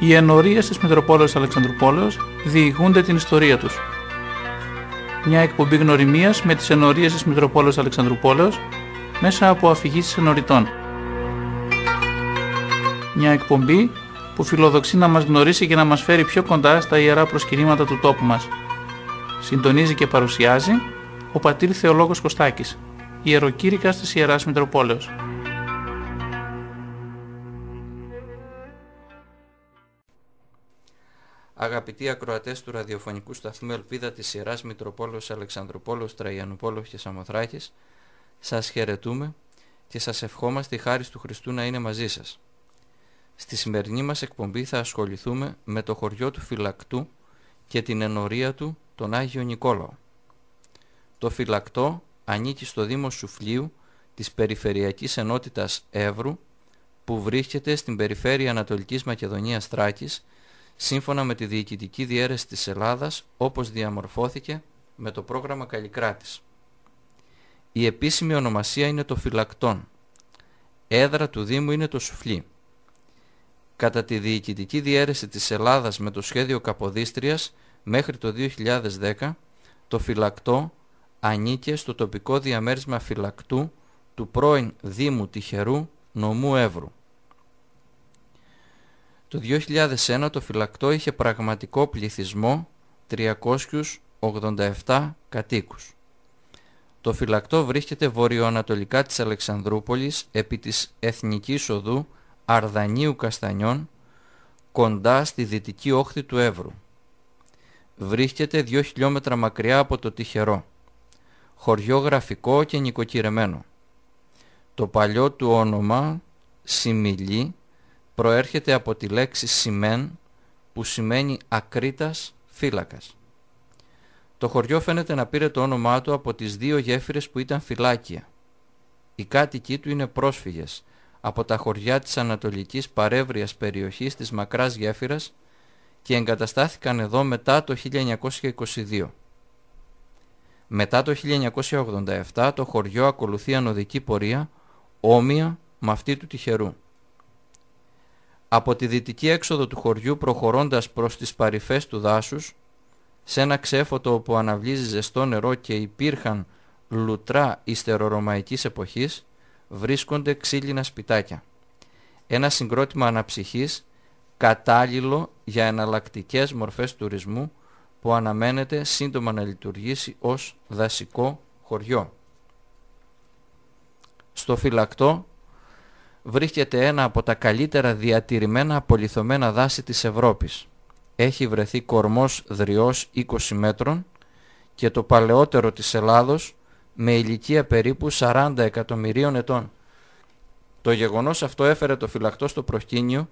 οι ενορίες της Μητροπόλεως Αλεξανδρουπόλεως διηγούνται την ιστορία τους. Μια εκπομπή γνωριμίας με τις ενορίες της Μητροπόλεως Αλεξανδρουπόλεως μέσα από αφηγήσεις ενοριτών. Μια εκπομπή που φιλοδοξεί να μας γνωρίσει και να μας φέρει πιο κοντά στα ιερά προσκυνήματα του τόπου μας. Συντονίζει και παρουσιάζει ο πατήρ Θεολόγος Κωστάκης, ιεροκήρυκας της Ιεράς Μητροπόλεως. Αγαπητοί ακροατές του ραδιοφωνικού σταθμού Ελπίδα της Ιεράς Μητρόπόλο Αλεξανδροπόλος Τραγιανοπόλο και Σαμοθράκης, σας χαιρετούμε και σας ευχόμαστε η χάρη του Χριστού να είναι μαζί σας. Στη σημερινή μας εκπομπή θα ασχοληθούμε με το χωριό του Φυλακτού και την ενορία του τον Άγιο Νικόλαο. Το Φυλακτό ανήκει στο Δήμο Σουφλίου της Περιφερειακής Ενότητας Εύρου που βρίσκεται στην περιφέρεια Ανατολικής Μακεδονίας Θράκης σύμφωνα με τη διοικητική Διέρεση της Ελλάδας όπως διαμορφώθηκε με το πρόγραμμα Καλλικράτης. Η επίσημη ονομασία είναι το Φυλακτόν. Έδρα του Δήμου είναι το Σουφλί. Κατά τη διοικητική Διέρεση της Ελλάδας με το σχέδιο Καποδίστριας μέχρι το 2010, το Φυλακτό ανήκε στο τοπικό διαμέρισμα Φυλακτού του πρώην Δήμου Τυχερού Νομού Εύρου. Το 2001 το φυλακτό είχε πραγματικό πληθυσμό 387 κατοίκους. Το φυλακτό βρίσκεται βορειοανατολικά της Αλεξανδρούπολης επί της Εθνικής Οδού Αρδανίου Καστανιών κοντά στη δυτική όχθη του Εύρου. Βρίσκεται 2 χιλιόμετρα μακριά από το Τυχερό. Χωριό γραφικό και νοικοκυρεμένο. Το παλιό του όνομα Σιμιλή προέρχεται από τη λέξη «σημέν» που σημαίνει «ακρίτας φύλακας». Το χωριό φαίνεται να πήρε το όνομά του από τις δύο γέφυρες που ήταν φυλάκια. Οι κάτοικοί του είναι πρόσφυγες από τα χωριά της ανατολικής παρέβριας περιοχής της Μακράς Γέφυρας και εγκαταστάθηκαν εδώ μετά το 1922. Μετά το 1987 το χωριό ακολουθεί ανωδική πορεία, όμοια με αυτή του τυχερού από τη δυτική έξοδο του χωριού προχωρώντας προς τις παρυφές του δάσους, σε ένα ξέφωτο όπου αναβλύζει ζεστό νερό και υπήρχαν λουτρά ιστερορωμαϊκής εποχής, βρίσκονται ξύλινα σπιτάκια. Ένα συγκρότημα αναψυχής κατάλληλο για εναλλακτικές μορφές τουρισμού που αναμένεται σύντομα να λειτουργήσει ως δασικό χωριό. Στο φυλακτό βρίσκεται ένα από τα καλύτερα διατηρημένα απολυθωμένα δάση της Ευρώπης. Έχει βρεθεί κορμός δριός 20 μέτρων και το παλαιότερο της Ελλάδος με ηλικία περίπου 40 εκατομμυρίων ετών. Το γεγονός αυτό έφερε το φυλακτό στο προσκήνιο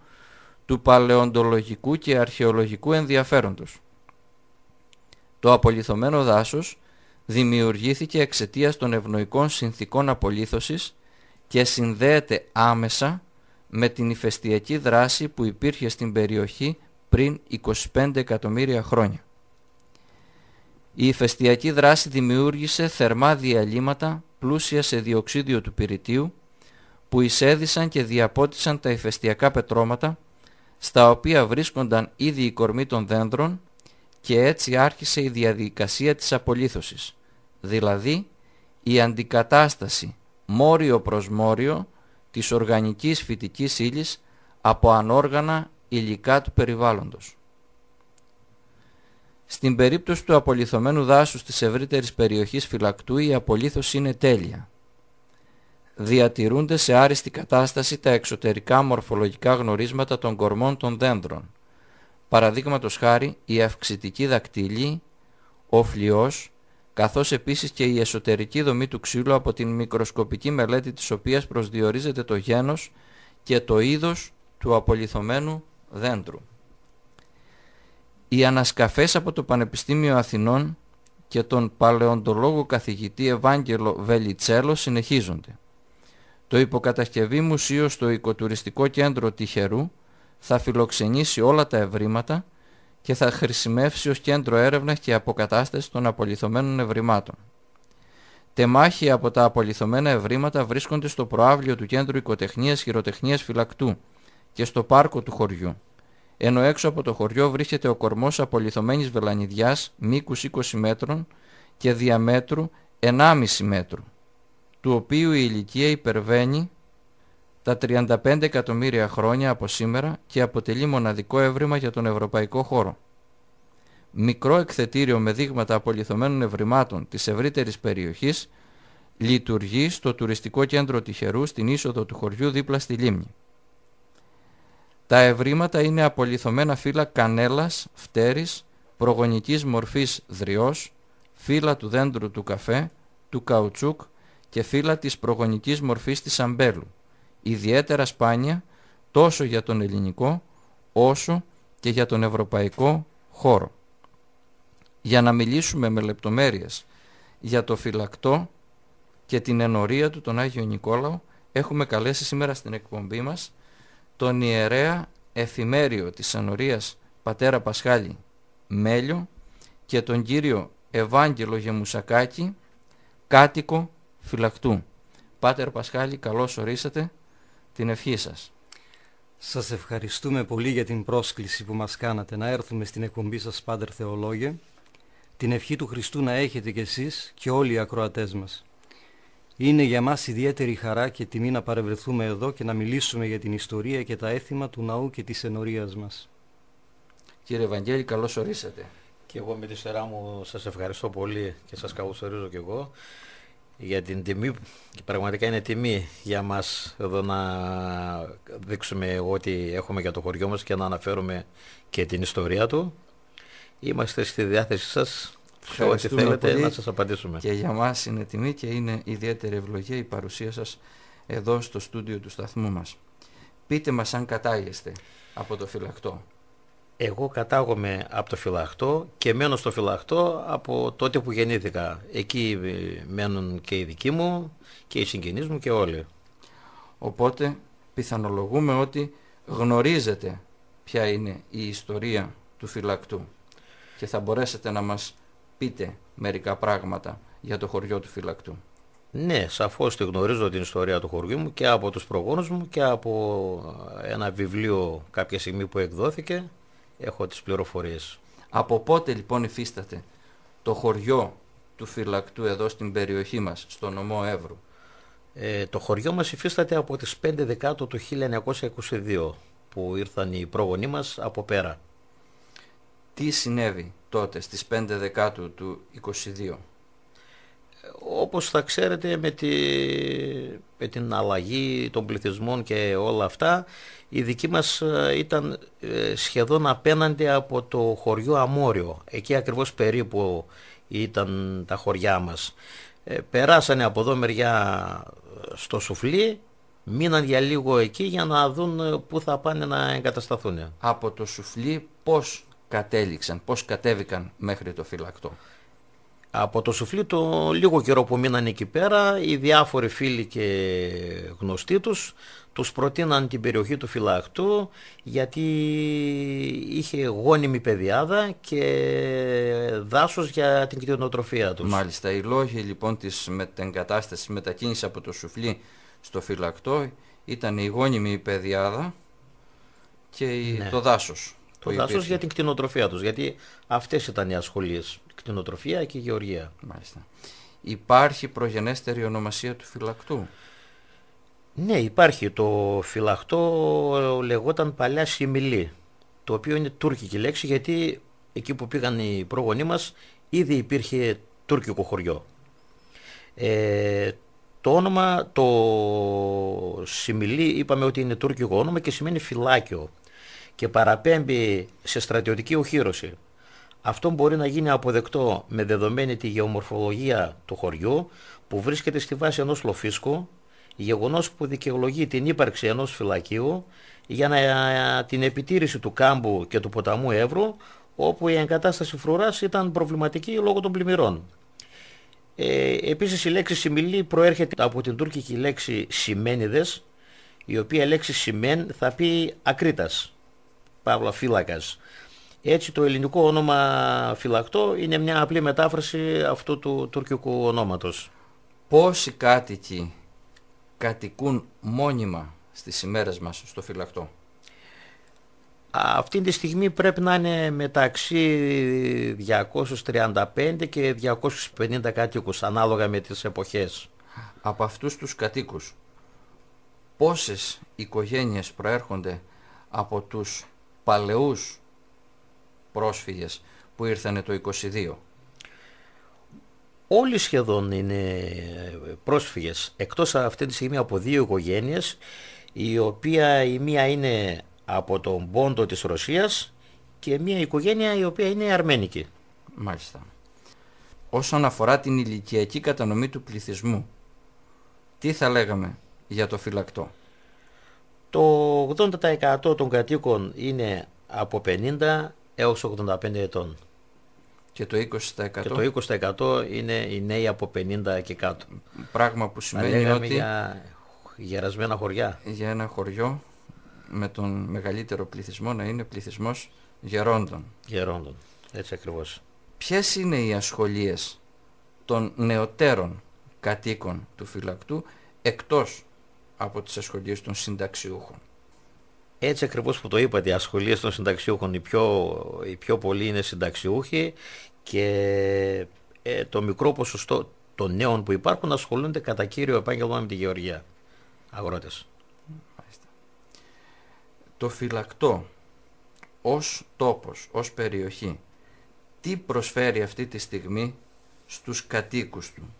του παλαιοντολογικού και αρχαιολογικού ενδιαφέροντος. Το απολυθωμένο δάσος δημιουργήθηκε εξαιτίας των ευνοϊκών συνθήκων απολύθωσης και συνδέεται άμεσα με την ηφαιστειακή δράση που υπήρχε στην περιοχή πριν 25 εκατομμύρια χρόνια. Η ηφαιστιακή δράση δημιούργησε θερμά διαλύματα πλούσια σε διοξίδιο του πυρητίου που εισέδησαν και διαπότησαν τα ηφαιστιακά πετρώματα στα οποία βρίσκονταν ήδη οι κορμοί των δέντρων και έτσι άρχισε η διαδικασία της απολύθωσης, δηλαδή η αντικατάσταση μόριο προς μόριο της οργανικής φυτικής ύλης από ανόργανα υλικά του περιβάλλοντος. Στην περίπτωση του απολυθωμένου δάσους της ευρύτερης περιοχής φυλακτού η απολύθωση είναι τέλεια. Διατηρούνται σε άριστη κατάσταση τα εξωτερικά μορφολογικά γνωρίσματα των κορμών των δέντρων. Παραδείγματος χάρη η αυξητική δακτύλη, ο φλοιός, καθώς επίσης και η εσωτερική δομή του ξύλου από την μικροσκοπική μελέτη της οποίας προσδιορίζεται το γένος και το είδος του απολυθωμένου δέντρου. Οι ανασκαφές από το Πανεπιστήμιο Αθηνών και τον παλαιοντολόγο καθηγητή Ευάγγελο Βελιτσέλο συνεχίζονται. Το υποκατασκευή μουσείο στο οικοτουριστικό κέντρο Τυχερού θα φιλοξενήσει όλα τα ευρήματα και θα χρησιμεύσει ως κέντρο έρευνας και αποκατάστασης των απολυθωμένων ευρημάτων. Τεμάχοι από τα απολυθωμένα ευρήματα βρίσκονται στο προάβλιο του Κέντρου Οικοτεχνίας Χειροτεχνίας Φυλακτού και στο πάρκο του χωριού, ενώ έξω από το χωριό βρίσκεται ο κορμός απολυθωμένης βελανιδιάς μήκους 20 μέτρων και διαμέτρου 1,5 μέτρου, του οποίου η ηλικία υπερβαίνει τα 35 εκατομμύρια χρόνια από σήμερα και αποτελεί μοναδικό εύρημα για τον ευρωπαϊκό χώρο. Μικρό εκθετήριο με δείγματα απολυθωμένων ευρημάτων της ευρύτερης περιοχής λειτουργεί στο τουριστικό κέντρο Τυχερού στην είσοδο του χωριού δίπλα στη λίμνη. Τα ευρήματα είναι απολυθωμένα φύλλα κανέλας, φτέρης, προγονικής μορφής δριός, φύλλα του δέντρου του καφέ, του καουτσούκ και φύλλα της προγονικής μορφής της αμπέλου ιδιαίτερα σπάνια τόσο για τον ελληνικό όσο και για τον ευρωπαϊκό χώρο. Για να μιλήσουμε με λεπτομέρειες για το φυλακτό και την ενορία του τον Άγιο Νικόλαο έχουμε καλέσει σήμερα στην εκπομπή μας τον ιερέα εφημέριο της ενορίας πατέρα Πασχάλη Μέλιο και τον κύριο Ευάγγελο Γεμουσακάκη κάτοικο φυλακτού. Πάτερ Πασχάλη καλώς ορίσατε την ευχή σας. Σας ευχαριστούμε πολύ για την πρόσκληση που μας κάνατε να έρθουμε στην εκπομπή σας πάντερ Θεολόγε. Την ευχή του Χριστού να έχετε κι εσείς και όλοι οι ακροατές μας. Είναι για μας ιδιαίτερη χαρά και τιμή να παρευρεθούμε εδώ και να μιλήσουμε για την ιστορία και τα έθιμα του ναού και της ενορίας μας. Κύριε Ευαγγέλη, καλώς ορίσατε. Και εγώ με τη σειρά μου σας ευχαριστώ πολύ και σας καλωσορίζω κι εγώ για την τιμή και πραγματικά είναι τιμή για μας εδώ να δείξουμε ό,τι έχουμε για το χωριό μας και να αναφέρουμε και την ιστορία του. Είμαστε στη διάθεσή σας σε ό,τι θέλετε να σας απαντήσουμε. Και για μας είναι τιμή και είναι ιδιαίτερη ευλογία η παρουσία σας εδώ στο στούντιο του σταθμού μας. Πείτε μας αν κατάγεστε από το φυλακτό. Εγώ κατάγομαι από το φυλαχτό και μένω στο φυλαχτό από τότε που γεννήθηκα. Εκεί ε, μένουν και οι δικοί μου και οι συγγενείς μου και όλοι. Οπότε πιθανολογούμε ότι γνωρίζετε ποια είναι η ιστορία του φυλακτού και θα μπορέσετε να μας πείτε μερικά πράγματα για το χωριό του φυλακτού. Ναι, σαφώς τη γνωρίζω την ιστορία του χωριού μου και από τους προγόνους μου και από ένα βιβλίο κάποια στιγμή που εκδόθηκε έχω τις πληροφορίες. Από πότε λοιπόν υφίσταται το χωριό του φυλακτού εδώ στην περιοχή μας, στο νομό Εύρου. Ε, το χωριό μας υφίσταται από τις 5 Δεκάτου του 1922 που ήρθαν οι πρόγονοί μας από πέρα. Τι συνέβη τότε στις 5 Δεκάτου του 22 όπως θα ξέρετε με, την αλλαγή των πληθυσμών και όλα αυτά η δική μας ε, ήταν ε, σχεδόν απέναντι από το χωριό Αμόριο. Εκεί ακριβώς περίπου ήταν τα χωριά μας. Ε, περάσανε από εδώ μεριά στο σουφλί, μείναν για λίγο εκεί για να δουν πού θα πάνε να εγκατασταθούν. Από το σουφλί πώς κατέληξαν, πώς κατέβηκαν μέχρι το φυλακτό από το σουφλί το λίγο καιρό που μείνανε εκεί πέρα οι διάφοροι φίλοι και γνωστοί τους τους προτείναν την περιοχή του φυλακτού γιατί είχε γόνιμη πεδιάδα και δάσος για την κτηνοτροφία τους. Μάλιστα, οι λόγοι λοιπόν της μετεγκατάστασης μετακίνησης από το σουφλί στο φυλακτό ήταν η γόνιμη πεδιάδα και ναι. το δάσος. Το δάσο για την κτηνοτροφία τους. Γιατί αυτές ήταν οι ασχολίες. Κτηνοτροφία και γεωργία. Μάλιστα. Υπάρχει προγενέστερη ονομασία του φυλακτού. Ναι, υπάρχει. Το φυλακτό ε, λεγόταν παλιά Σιμιλή. Το οποίο είναι τουρκική λέξη γιατί εκεί που πήγαν οι πρόγονοί μας ήδη υπήρχε τουρκικό χωριό. Ε, το όνομα, το Σιμιλή είπαμε ότι είναι τουρκικό όνομα και σημαίνει φυλάκιο και παραπέμπει σε στρατιωτική οχύρωση. Αυτό μπορεί να γίνει αποδεκτό με δεδομένη τη γεωμορφολογία του χωριού που βρίσκεται στη βάση ενός λοφίσκου, γεγονός που δικαιολογεί την ύπαρξη ενός φυλακίου για να, την επιτήρηση του κάμπου και του ποταμού Εύρου όπου η εγκατάσταση φρουράς ήταν προβληματική λόγω των πλημμυρών. Ε, επίσης η λέξη σιμιλή προέρχεται από την τουρκική λέξη σιμένιδες, η οποία λέξη «σιμέν» θα πει «ακρίτας». Παύλα Φύλακας. Έτσι το ελληνικό όνομα Φυλακτό είναι μια απλή μετάφραση αυτού του τουρκικού ονόματος. Πόσοι κάτοικοι κατοικούν μόνιμα στις ημέρες μας στο Φυλακτό. Αυτή τη στιγμή πρέπει να είναι μεταξύ 235 και 250 κατοίκους ανάλογα με τις εποχές. Από αυτούς τους κατοίκους πόσες οικογένειες προέρχονται από τους παλαιούς πρόσφυγες που ήρθανε το 22. Όλοι σχεδόν είναι πρόσφυγες, εκτός αυτή τη στιγμή από δύο οικογένειες, η οποία η μία είναι από τον πόντο της Ρωσίας και μία οικογένεια η οποία είναι αρμένικη. Μάλιστα. Όσον αφορά την ηλικιακή κατανομή του πληθυσμού, τι θα λέγαμε για το φυλακτό. Το 80% των κατοίκων είναι από 50 έως 85 ετών. Και το 20%, το 20 είναι οι νέοι από 50 και κάτω. Πράγμα που σημαίνει ότι... Για γερασμένα χωριά. Για ένα χωριό με τον μεγαλύτερο πληθυσμό να είναι πληθυσμός γερόντων. Γερόντων, έτσι ακριβώς. Ποιες είναι οι ασχολίες των νεωτέρων κατοίκων του φυλακτού εκτός από τις ασχολίες των συνταξιούχων. Έτσι ακριβώς που το είπατε, οι ασχολίες των συνταξιούχων οι πιο, οι πιο πολλοί είναι συνταξιούχοι και ε, το μικρό ποσοστό των νέων που υπάρχουν ασχολούνται κατά κύριο επάγγελμα με τη γεωργία. Αγρότες. Το φυλακτό ως τόπος, ως περιοχή, τι προσφέρει αυτή τη στιγμή στους κατοίκους του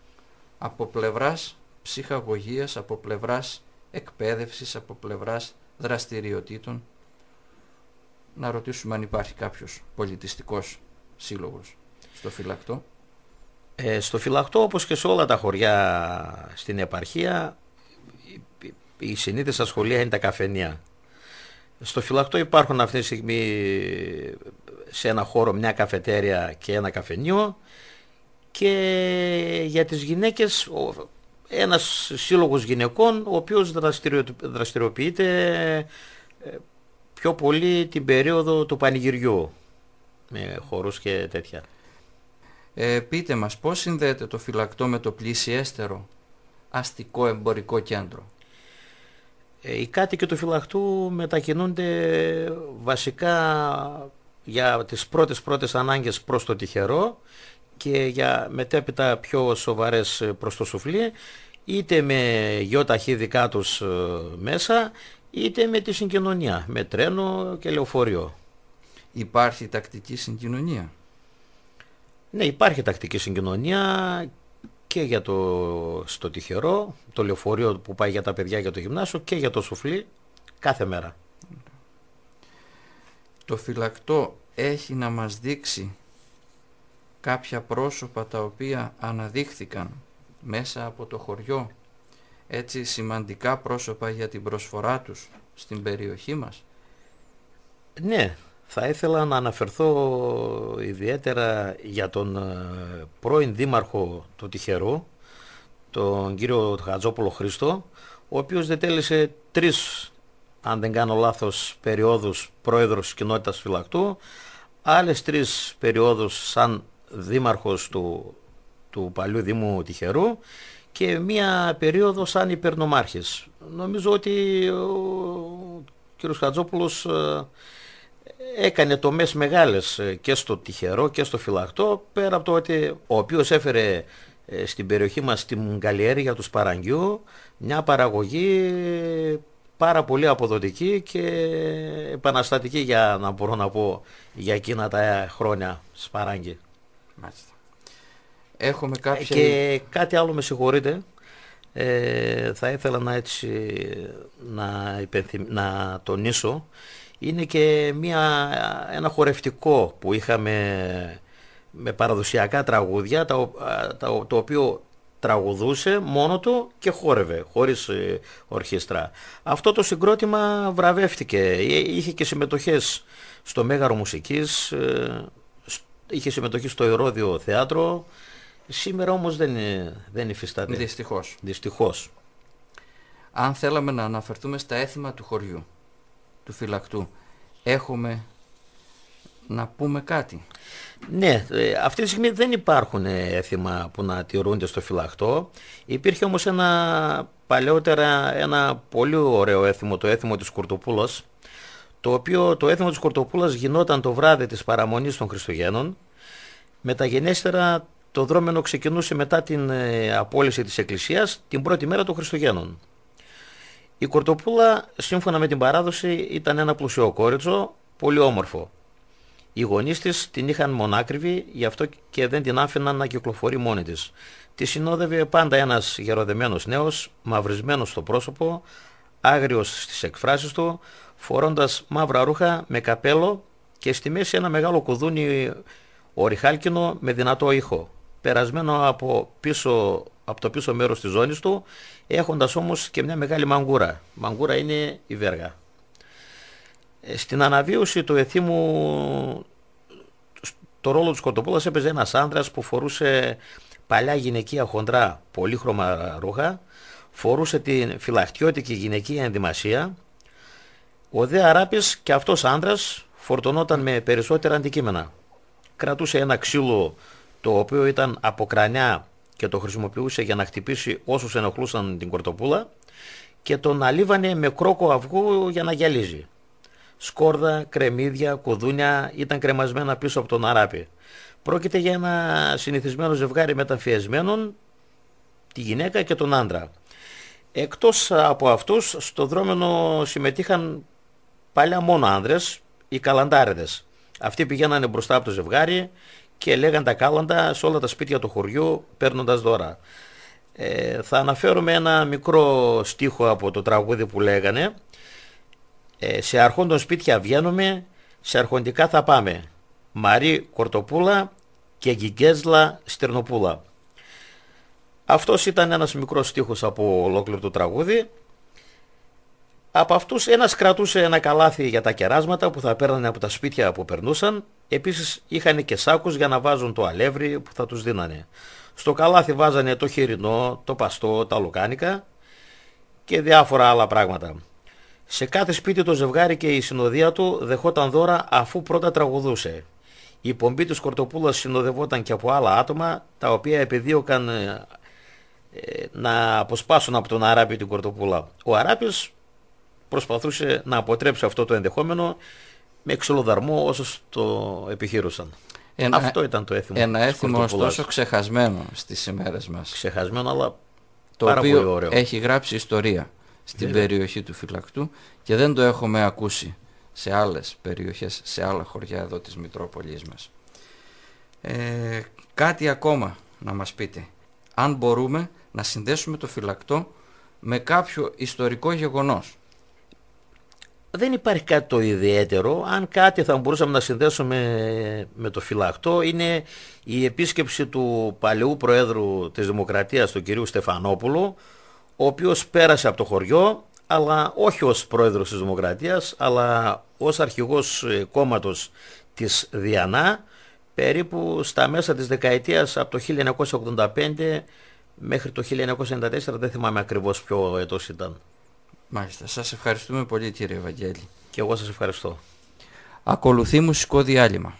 από πλευράς ψυχαγωγίας, από πλευράς εκπαίδευσης, από πλευράς δραστηριοτήτων. Να ρωτήσουμε αν υπάρχει κάποιος πολιτιστικός σύλλογος στο φυλακτό. Ε, στο φυλακτό όπως και σε όλα τα χωριά στην επαρχία η στα σχολεία είναι τα καφενεία. Στο φυλακτό υπάρχουν αυτή τη στιγμή σε ένα χώρο μια καφετέρια και ένα καφενείο και για τις γυναίκες ένας σύλλογος γυναικών ο οποίος δραστηριοποιείται ε, πιο πολύ την περίοδο του πανηγυριού με χορούς και τέτοια. Ε, πείτε μας πώς συνδέεται το φυλακτό με το πλησιέστερο αστικό εμπορικό κέντρο. Ε, οι κάτοικοι του φυλακτού μετακινούνται βασικά για τις πρώτες πρώτες ανάγκες προς το τυχερό και για μετέπειτα πιο σοβαρές ε, προς το σουφλί είτε με γιοταχή δικά τους ε, μέσα είτε με τη συγκοινωνία, με τρένο και λεωφορείο. Υπάρχει τακτική συγκοινωνία. Ναι, υπάρχει τακτική συγκοινωνία και για το στο τυχερό, το λεωφορείο που πάει για τα παιδιά για το γυμνάσιο και για το σουφλί κάθε μέρα. Το φυλακτό έχει να μας δείξει κάποια πρόσωπα τα οποία αναδείχθηκαν μέσα από το χωριό, έτσι σημαντικά πρόσωπα για την προσφορά τους στην περιοχή μας. Ναι, θα ήθελα να αναφερθώ ιδιαίτερα για τον ε, πρώην δήμαρχο του Τυχερού, τον κύριο Χατζόπουλο Χρήστο, ο οποίος διτέλεσε τρεις, αν δεν κάνω λάθος, περιόδους πρόεδρος κοινότητας φυλακτού, άλλες τρεις περιόδους σαν δήμαρχος του, του παλιού Δήμου Τυχερού και μία περίοδο σαν υπερνομάρχης. Νομίζω ότι ο κ. Χατζόπουλος ε, έκανε τομές μεγάλες ε, και στο τυχερό και στο φυλακτό πέρα από το ότι ο οποίος έφερε ε, στην περιοχή μας την καλλιέργεια του Σπαραγγιού μια παραγωγή πάρα πολύ αποδοτική και επαναστατική για να μπορώ να πω για εκείνα τα χρόνια Σπαράγγι. Έχουμε ε, Και κάτι άλλο με συγχωρείτε. Ε, θα ήθελα να έτσι να, να τονίσω είναι και μια, ένα χορευτικό που είχαμε με παραδοσιακά τραγούδια τα, το οποίο τραγουδούσε μόνο του και χόρευε χωρίς ε, ορχήστρα. Αυτό το συγκρότημα βραβεύτηκε, είχε και συμμετοχές στο Μέγαρο Μουσικής είχε συμμετοχή στο Ιερόδιο Θέατρο. Σήμερα όμως δεν, δεν υφιστάται. Δυστυχώς. Δυστυχώς. Αν θέλαμε να αναφερθούμε στα έθιμα του χωριού, του φυλακτού, έχουμε να πούμε κάτι. Ναι, ε, αυτή τη στιγμή δεν υπάρχουν έθιμα που να τηρούνται στο φυλακτό. Υπήρχε όμως ένα παλαιότερα ένα πολύ ωραίο έθιμο, το έθιμο της Κουρτοπούλας, το οποίο το έθιμο της Κορτοπούλας γινόταν το βράδυ της παραμονής των Χριστουγέννων. Μεταγενέστερα το δρόμενο ξεκινούσε μετά την ε, απόλυση της Εκκλησίας την πρώτη μέρα των Χριστουγέννων. Η Κορτοπούλα σύμφωνα με την παράδοση ήταν ένα πλουσιό κόριτσο, πολύ όμορφο. Οι γονείς της την είχαν μονάκριβη, γι' αυτό και δεν την άφηναν να κυκλοφορεί μόνη της. Τη συνόδευε πάντα ένας γεροδεμένος νέος, μαυρισμένος στο πρόσωπο, άγριος στις εκφράσεις του, φορώντας μαύρα ρούχα με καπέλο και στη μέση ένα μεγάλο κουδούνι οριχάλκινο με δυνατό ήχο, περασμένο από, πίσω, από το πίσω μέρος της ζώνης του, έχοντας όμως και μια μεγάλη μαγκούρα. Μαγκούρα είναι η βέργα. Ε, στην αναβίωση του εθίμου το ρόλο του Σκοτοπούλας έπαιζε ένας άνδρας που φορούσε παλιά γυναικεία χοντρά πολύχρωμα ρούχα, φορούσε την φυλαχτιώτικη γυναικεία ενδυμασία, ο Δε Αράπης και αυτός άντρας φορτωνόταν με περισσότερα αντικείμενα. Κρατούσε ένα ξύλο το οποίο ήταν από κρανιά και το χρησιμοποιούσε για να χτυπήσει όσους ενοχλούσαν την κορτοπούλα και τον αλίβανε με κρόκο αυγού για να γυαλίζει. Σκόρδα, κρεμμύδια, κουδούνια ήταν κρεμασμένα πίσω από τον αράπη. Πρόκειται για ένα συνηθισμένο ζευγάρι μεταφιεσμένων, τη γυναίκα και τον άντρα. Εκτός από αυτούς, στο δρόμενο συμμετείχαν Παλιά μόνο άνδρες, οι καλαντάρεδες, Αυτοί πηγαίνανε μπροστά από το ζευγάρι και λέγαν τα κάλαντα σε όλα τα σπίτια του χωριού παίρνοντας δώρα. Ε, θα αναφέρουμε ένα μικρό στίχο από το τραγούδι που λέγανε ε, «Σε αρχόντων σπίτια βγαίνουμε, σε αρχοντικά θα πάμε. Μαρή Κορτοπούλα και Γκυγκέσλα Στερνοπούλα». Αυτός ήταν ένας μικρός στίχος από ολόκληρο το τραγούδι από αυτούς ένας κρατούσε ένα καλάθι για τα κεράσματα που θα παίρνανε από τα σπίτια που περνούσαν. Επίσης είχαν και σάκους για να βάζουν το αλεύρι που θα τους δίνανε. Στο καλάθι βάζανε το χοιρινό, το παστό, τα λουκάνικα και διάφορα άλλα πράγματα. Σε κάθε σπίτι το ζευγάρι και η συνοδεία του δεχόταν δώρα αφού πρώτα τραγουδούσε. Η πομπή της κορτοπούλας συνοδευόταν και από άλλα άτομα τα οποία επιδίωκαν ε, να αποσπάσουν από τον Αράπη την Κορτοπούλα. Ο Αράπης προσπαθούσε να αποτρέψει αυτό το ενδεχόμενο με εξολοδαρμό όσους το επιχείρουσαν. Ένα, αυτό ήταν το έθιμο. Ένα έθιμο ωστόσο ξεχασμένο στις ημέρες μας. Ξεχασμένο αλλά το πάρα οποίο πολύ ωραίο. έχει γράψει ιστορία στην ναι. περιοχή του φυλακτού και δεν το έχουμε ακούσει σε άλλες περιοχές, σε άλλα χωριά εδώ της Μητρόπολης μας. Ε, κάτι ακόμα να μας πείτε. Αν μπορούμε να συνδέσουμε το φυλακτό με κάποιο ιστορικό γεγονός δεν υπάρχει κάτι το ιδιαίτερο. Αν κάτι θα μπορούσαμε να συνδέσουμε με το φυλακτό είναι η επίσκεψη του παλαιού Προέδρου της Δημοκρατίας, του κυρίου Στεφανόπουλου, ο οποίος πέρασε από το χωριό, αλλά όχι ως Πρόεδρος της Δημοκρατίας, αλλά ως αρχηγός ε, κόμματος της Διανά, περίπου στα μέσα της δεκαετίας από το 1985 μέχρι το 1994, δεν θυμάμαι ακριβώς ποιο έτος ήταν. Μάλιστα. Σας ευχαριστούμε πολύ κύριε Βαγγέλη. Και εγώ σας ευχαριστώ. Ακολουθεί μουσικό διάλειμμα.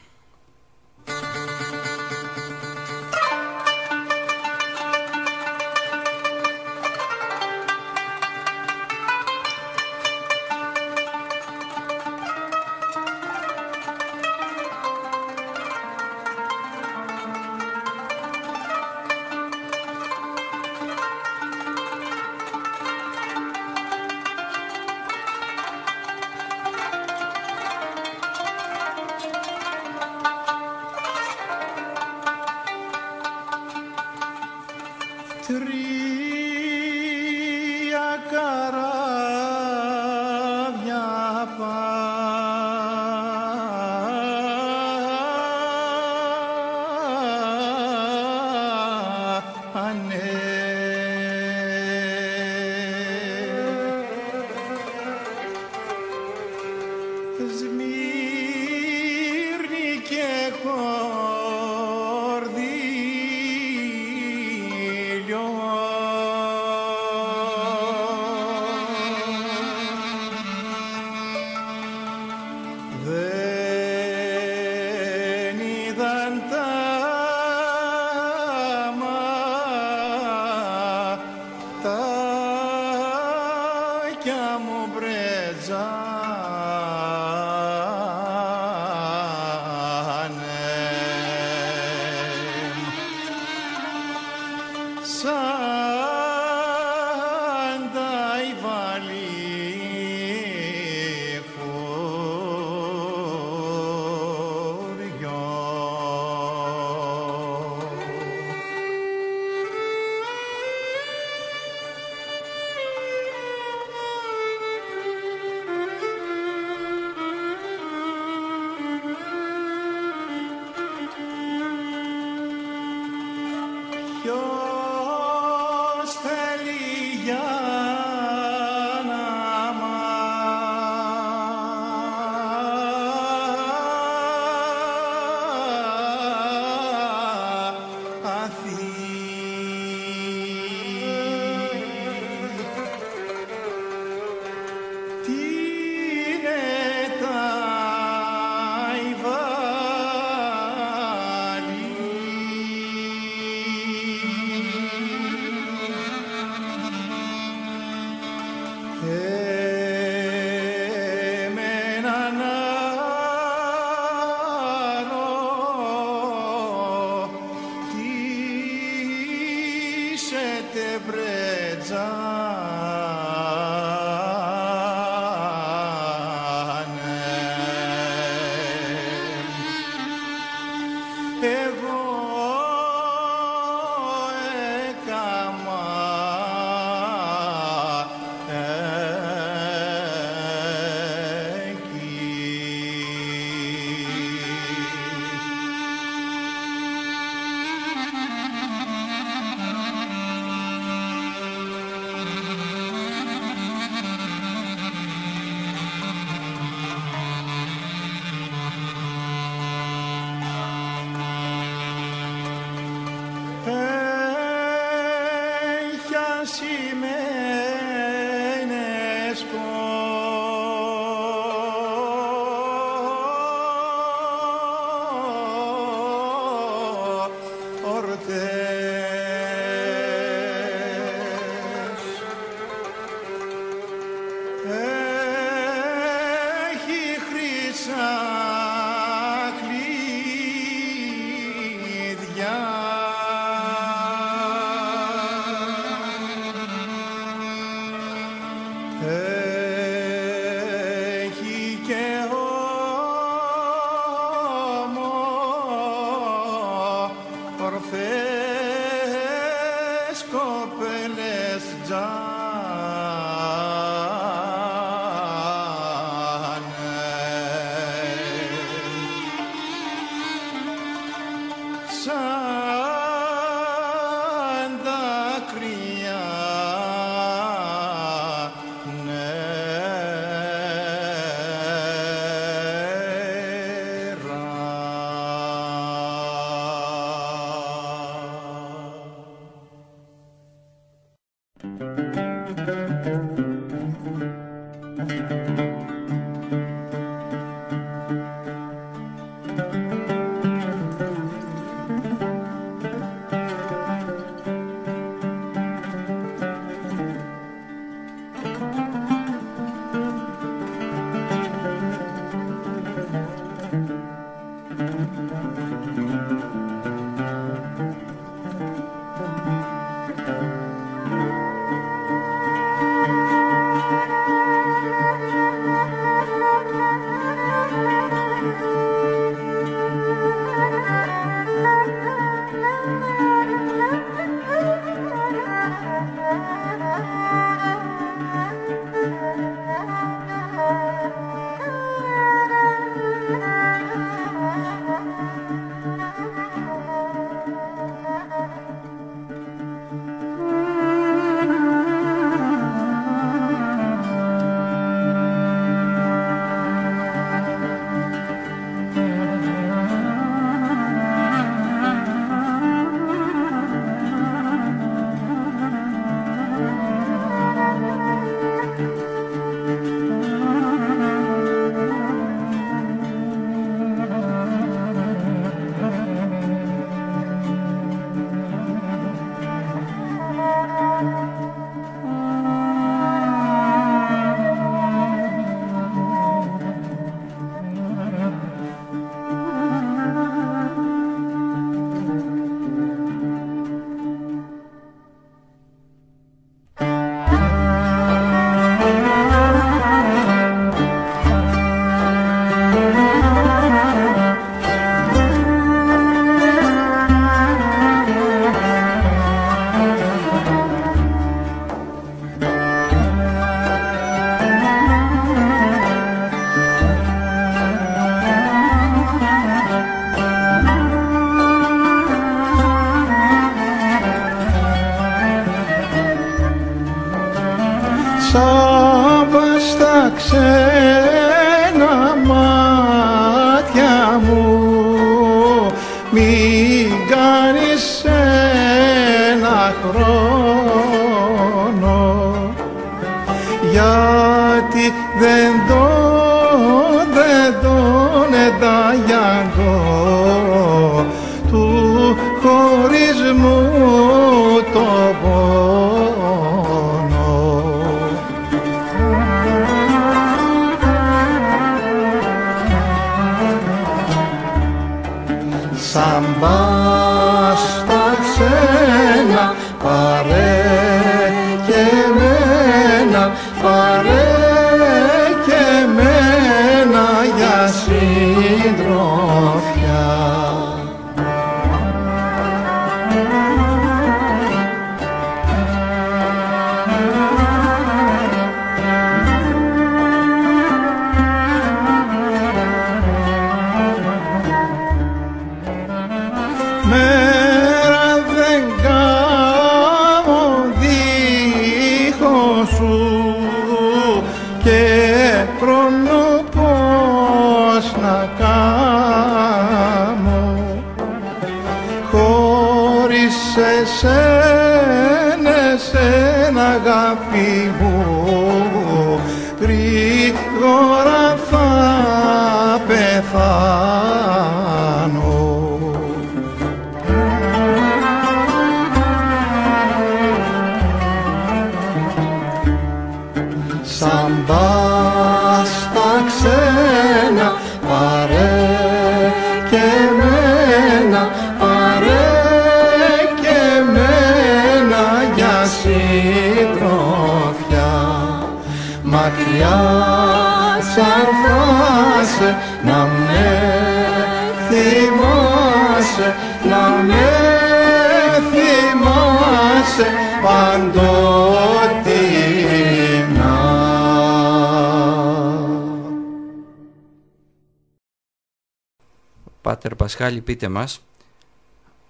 δασκάλοι πείτε μας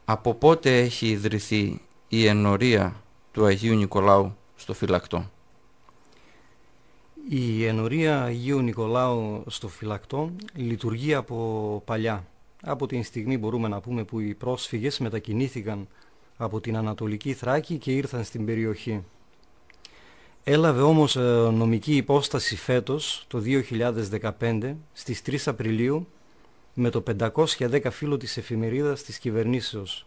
από πότε έχει ιδρυθεί η ενορία του Αγίου Νικολάου στο φυλακτό. Η ενορία Αγίου Νικολάου στο φυλακτό λειτουργεί από παλιά. Από την στιγμή μπορούμε να πούμε που οι πρόσφυγες μετακινήθηκαν από την Ανατολική Θράκη και ήρθαν στην περιοχή. Έλαβε όμως ε, νομική υπόσταση φέτος το 2015 στις 3 Απριλίου με το 510 φύλλο της εφημερίδας της κυβερνήσεως,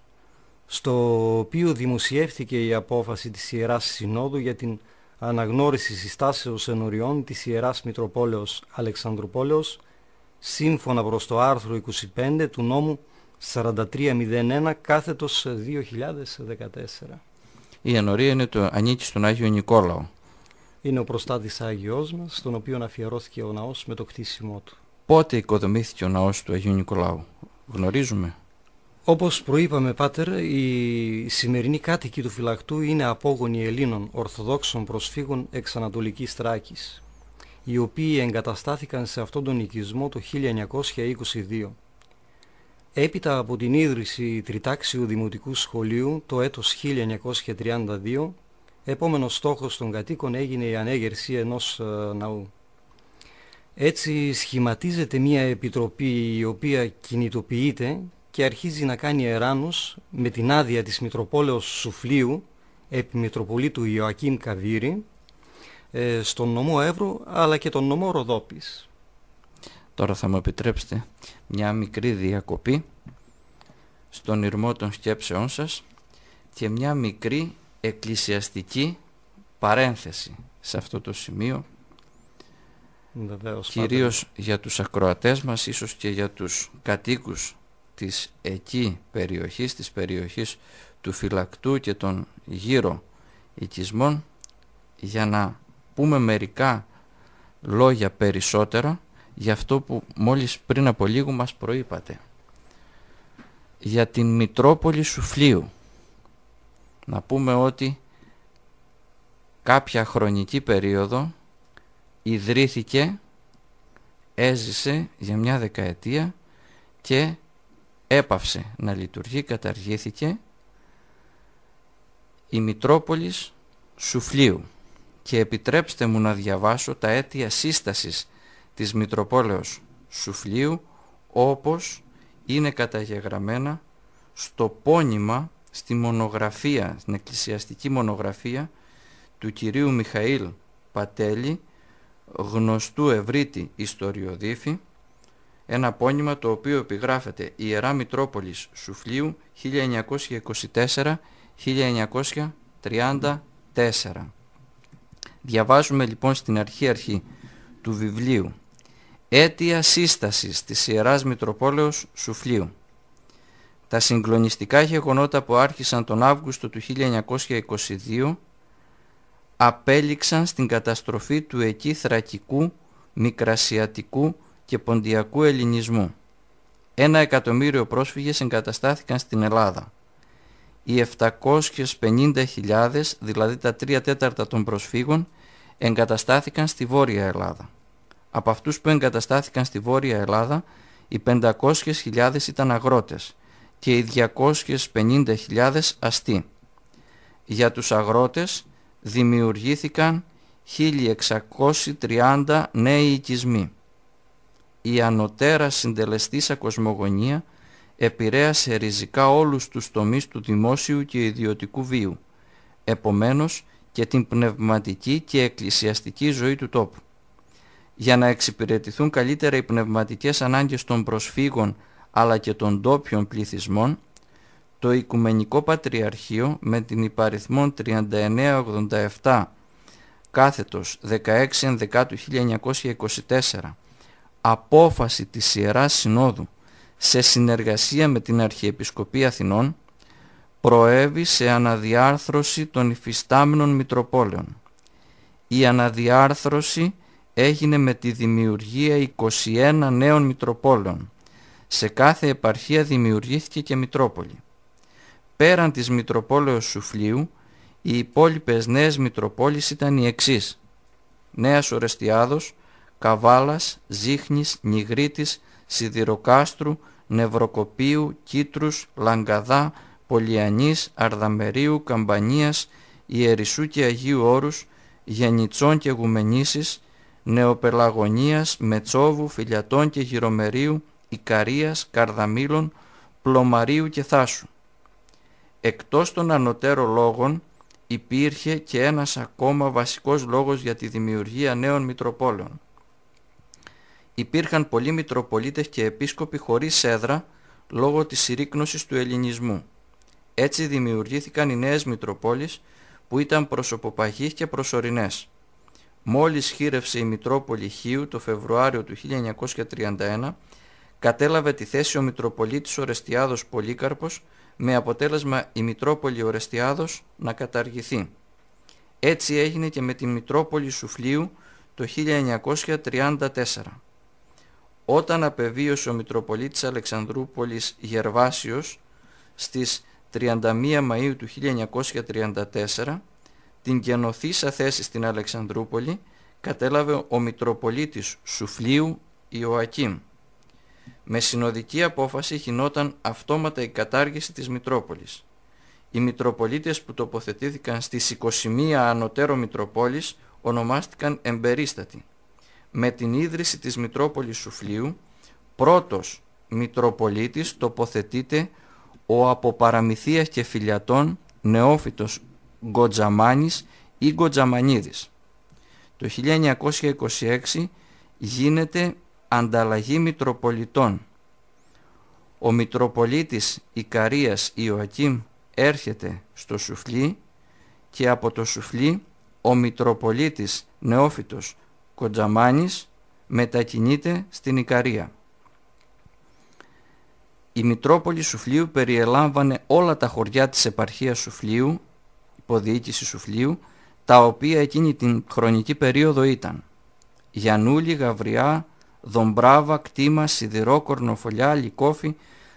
στο οποίο δημοσιεύτηκε η απόφαση της Ιεράς Συνόδου για την αναγνώριση συστάσεως ενωριών της Ιεράς Μητροπόλεως Αλεξανδροπόλεως, σύμφωνα προς το άρθρο 25 του νόμου 4301 κάθετος 2014. Η ενορία είναι το, ανήκει στον Άγιο Νικόλαο. Είναι ο προστάτης Άγιος μας, στον οποίο αφιερώθηκε ο ναός με το κτίσιμό του. Πότε οικοδομήθηκε ο ναός του Αγίου Νικολάου, γνωρίζουμε. Όπως προείπαμε Πάτερ, οι σημερινοί κάτοικοι του φυλακτού είναι απόγονοι Ελλήνων Ορθοδόξων προσφύγων εξ Ανατολικής Τράκης, οι οποίοι εγκαταστάθηκαν σε αυτόν τον οικισμό το 1922. Έπειτα από την ίδρυση Τριτάξιου Δημοτικού Σχολείου το έτος 1932, επόμενος στόχος των κατοίκων έγινε η ανέγερση ενός ε, ναού. Έτσι σχηματίζεται μια επιτροπή η οποία κινητοποιείται και αρχίζει να κάνει εράνους με την άδεια της Μητροπόλεως Σουφλίου επί Μητροπολίτου Ιωακήμ Καβύρη ε, στον νομό Εύρου αλλά και τον νομό Ροδόπης. Τώρα θα μου επιτρέψετε μια μικρή διακοπή στον ηρμό των σκέψεών σας και μια μικρή εκκλησιαστική παρένθεση σε αυτό το σημείο Βεβαίως, κυρίως για τους ακροατές μας, ίσως και για τους κατοίκους της εκεί περιοχής, της περιοχής του φυλακτού και των γύρω οικισμών, για να πούμε μερικά λόγια περισσότερα για αυτό που μόλις πριν από λίγο μας προείπατε. Για την Μητρόπολη Σουφλίου. Να πούμε ότι κάποια χρονική περίοδο ιδρύθηκε, έζησε για μια δεκαετία και έπαυσε να λειτουργεί, καταργήθηκε η Μητρόπολης Σουφλίου και επιτρέψτε μου να διαβάσω τα αίτια σύστασης της Μητροπόλεως Σουφλίου όπως είναι καταγεγραμμένα στο πόνημα στη μονογραφία, στην εκκλησιαστική μονογραφία του κυρίου Μιχαήλ Πατέλη γνωστού ευρύτη ιστοριοδίφη, ένα πόνημα το οποίο επιγράφεται Ιερά Μητρόπολης Σουφλίου 1924-1934. Διαβάζουμε λοιπόν στην αρχή αρχή του βιβλίου Έτια σύστασης της Ιεράς Μητροπόλεως Σουφλίου». Τα συγκλονιστικά γεγονότα που άρχισαν τον Αύγουστο του 1922 απέληξαν στην καταστροφή του εκεί θρακικού, μικρασιατικού και ποντιακού ελληνισμού. Ένα εκατομμύριο πρόσφυγες εγκαταστάθηκαν στην Ελλάδα. Οι 750.000, δηλαδή τα 3 τέταρτα των προσφύγων, εγκαταστάθηκαν στη Βόρεια Ελλάδα. Από αυτούς που εγκαταστάθηκαν στη Βόρεια Ελλάδα, οι 500.000 ήταν αγρότες και οι 250.000 αστεί. Για τους αγρότες, δημιουργήθηκαν 1630 νέοι οικισμοί. Η ανωτέρα συντελεστής κοσμογονία επηρέασε ριζικά όλους τους τομείς του δημόσιου και ιδιωτικού βίου, επομένως και την πνευματική και εκκλησιαστική ζωή του τόπου. Για να εξυπηρετηθούν καλύτερα οι πνευματικές ανάγκες των προσφύγων αλλά και των τόπιων πληθυσμών, το Οικουμενικό Πατριαρχείο με την υπαριθμόν 3987 κάθετος 16 Ενδεκάτου 1924 απόφαση της Ιεράς Συνόδου σε συνεργασία με την Αρχιεπισκοπή Αθηνών προέβη σε αναδιάρθρωση των υφιστάμενων Μητροπόλεων. Η αναδιάρθρωση έγινε με τη δημιουργία 21 νέων Μητροπόλεων. Σε κάθε επαρχία δημιουργήθηκε και Μητρόπολη. Πέραν της Μητροπόλεως Σουφλίου, οι υπόλοιπες νέες Μητροπόλεις ήταν οι εξής. Νέας Ορεστιάδος, Καβάλας, Ζήχνης, Νιγρίτης, Σιδηροκάστρου, Νευροκοπίου, Κίτρους, Λαγκαδά, Πολιανής, Αρδαμερίου, Καμπανίας, Ιερισσού και Αγίου Όρους, Γενιτσών και Γουμενήσεις, Νεοπελαγωνίας, Μετσόβου, Φιλιατών και Γυρομερίου, Ικαρίας, Καρδαμήλων, Πλωμαρίου και Θάσου. Εκτός των ανωτέρων λόγων υπήρχε και ένας ακόμα βασικός λόγος για τη δημιουργία νέων Μητροπόλεων. Υπήρχαν πολλοί Μητροπολίτες και Επίσκοποι χωρίς έδρα λόγω της συρρήκνωσης του ελληνισμού. Έτσι δημιουργήθηκαν οι νέες Μητροπόλεις που ήταν προσωποπαγείς και προσωρινές. Μόλις χείρευσε η Μητρόπολη Χίου το Φεβρουάριο του 1931, κατέλαβε τη θέση ο Μητροπολίτης Ορεστιάδος Πολύκαρπος, με αποτέλεσμα η Μητρόπολη Ορεστιάδος να καταργηθεί. Έτσι έγινε και με τη Μητρόπολη Σουφλίου το 1934. Όταν απεβίωσε ο Μητροπολίτης Αλεξανδρούπολης Γερβάσιος στις 31 Μαΐου του 1934, την γενοθήσα θέση στην Αλεξανδρούπολη κατέλαβε ο Μητροπολίτης Σουφλίου Ιωακήμ. Με συνοδική απόφαση γινόταν αυτόματα η κατάργηση της Μητρόπολης. Οι Μητροπολίτες που τοποθετήθηκαν στις 21 ανωτέρω Μητροπόλεις ονομάστηκαν εμπερίστατοι. Με την ίδρυση της Μητρόπολης Σουφλίου, πρώτος Μητροπολίτης τοποθετείται ο από παραμυθία και φιλιατών νεόφυτος Γκοτζαμάνης ή Γκοτζαμανίδης. Το 1926 γίνεται ανταλλαγή Μητροπολιτών. Ο Μητροπολίτης Ικαρίας Ιωακήμ έρχεται στο σουφλί και από το σουφλί ο Μητροπολίτης Νεόφυτος Κοντζαμάνης μετακινείται στην Ικαρία. Η Μητρόπολη Σουφλίου περιελάμβανε όλα τα χωριά της επαρχίας Σουφλίου, υποδιοίκησης Σουφλίου, τα οποία εκείνη την χρονική περίοδο ήταν Γιανούλη, Γαβριά, δομπράβα, κτήμα, σιδηρό, κορνοφολιά, λικόφι,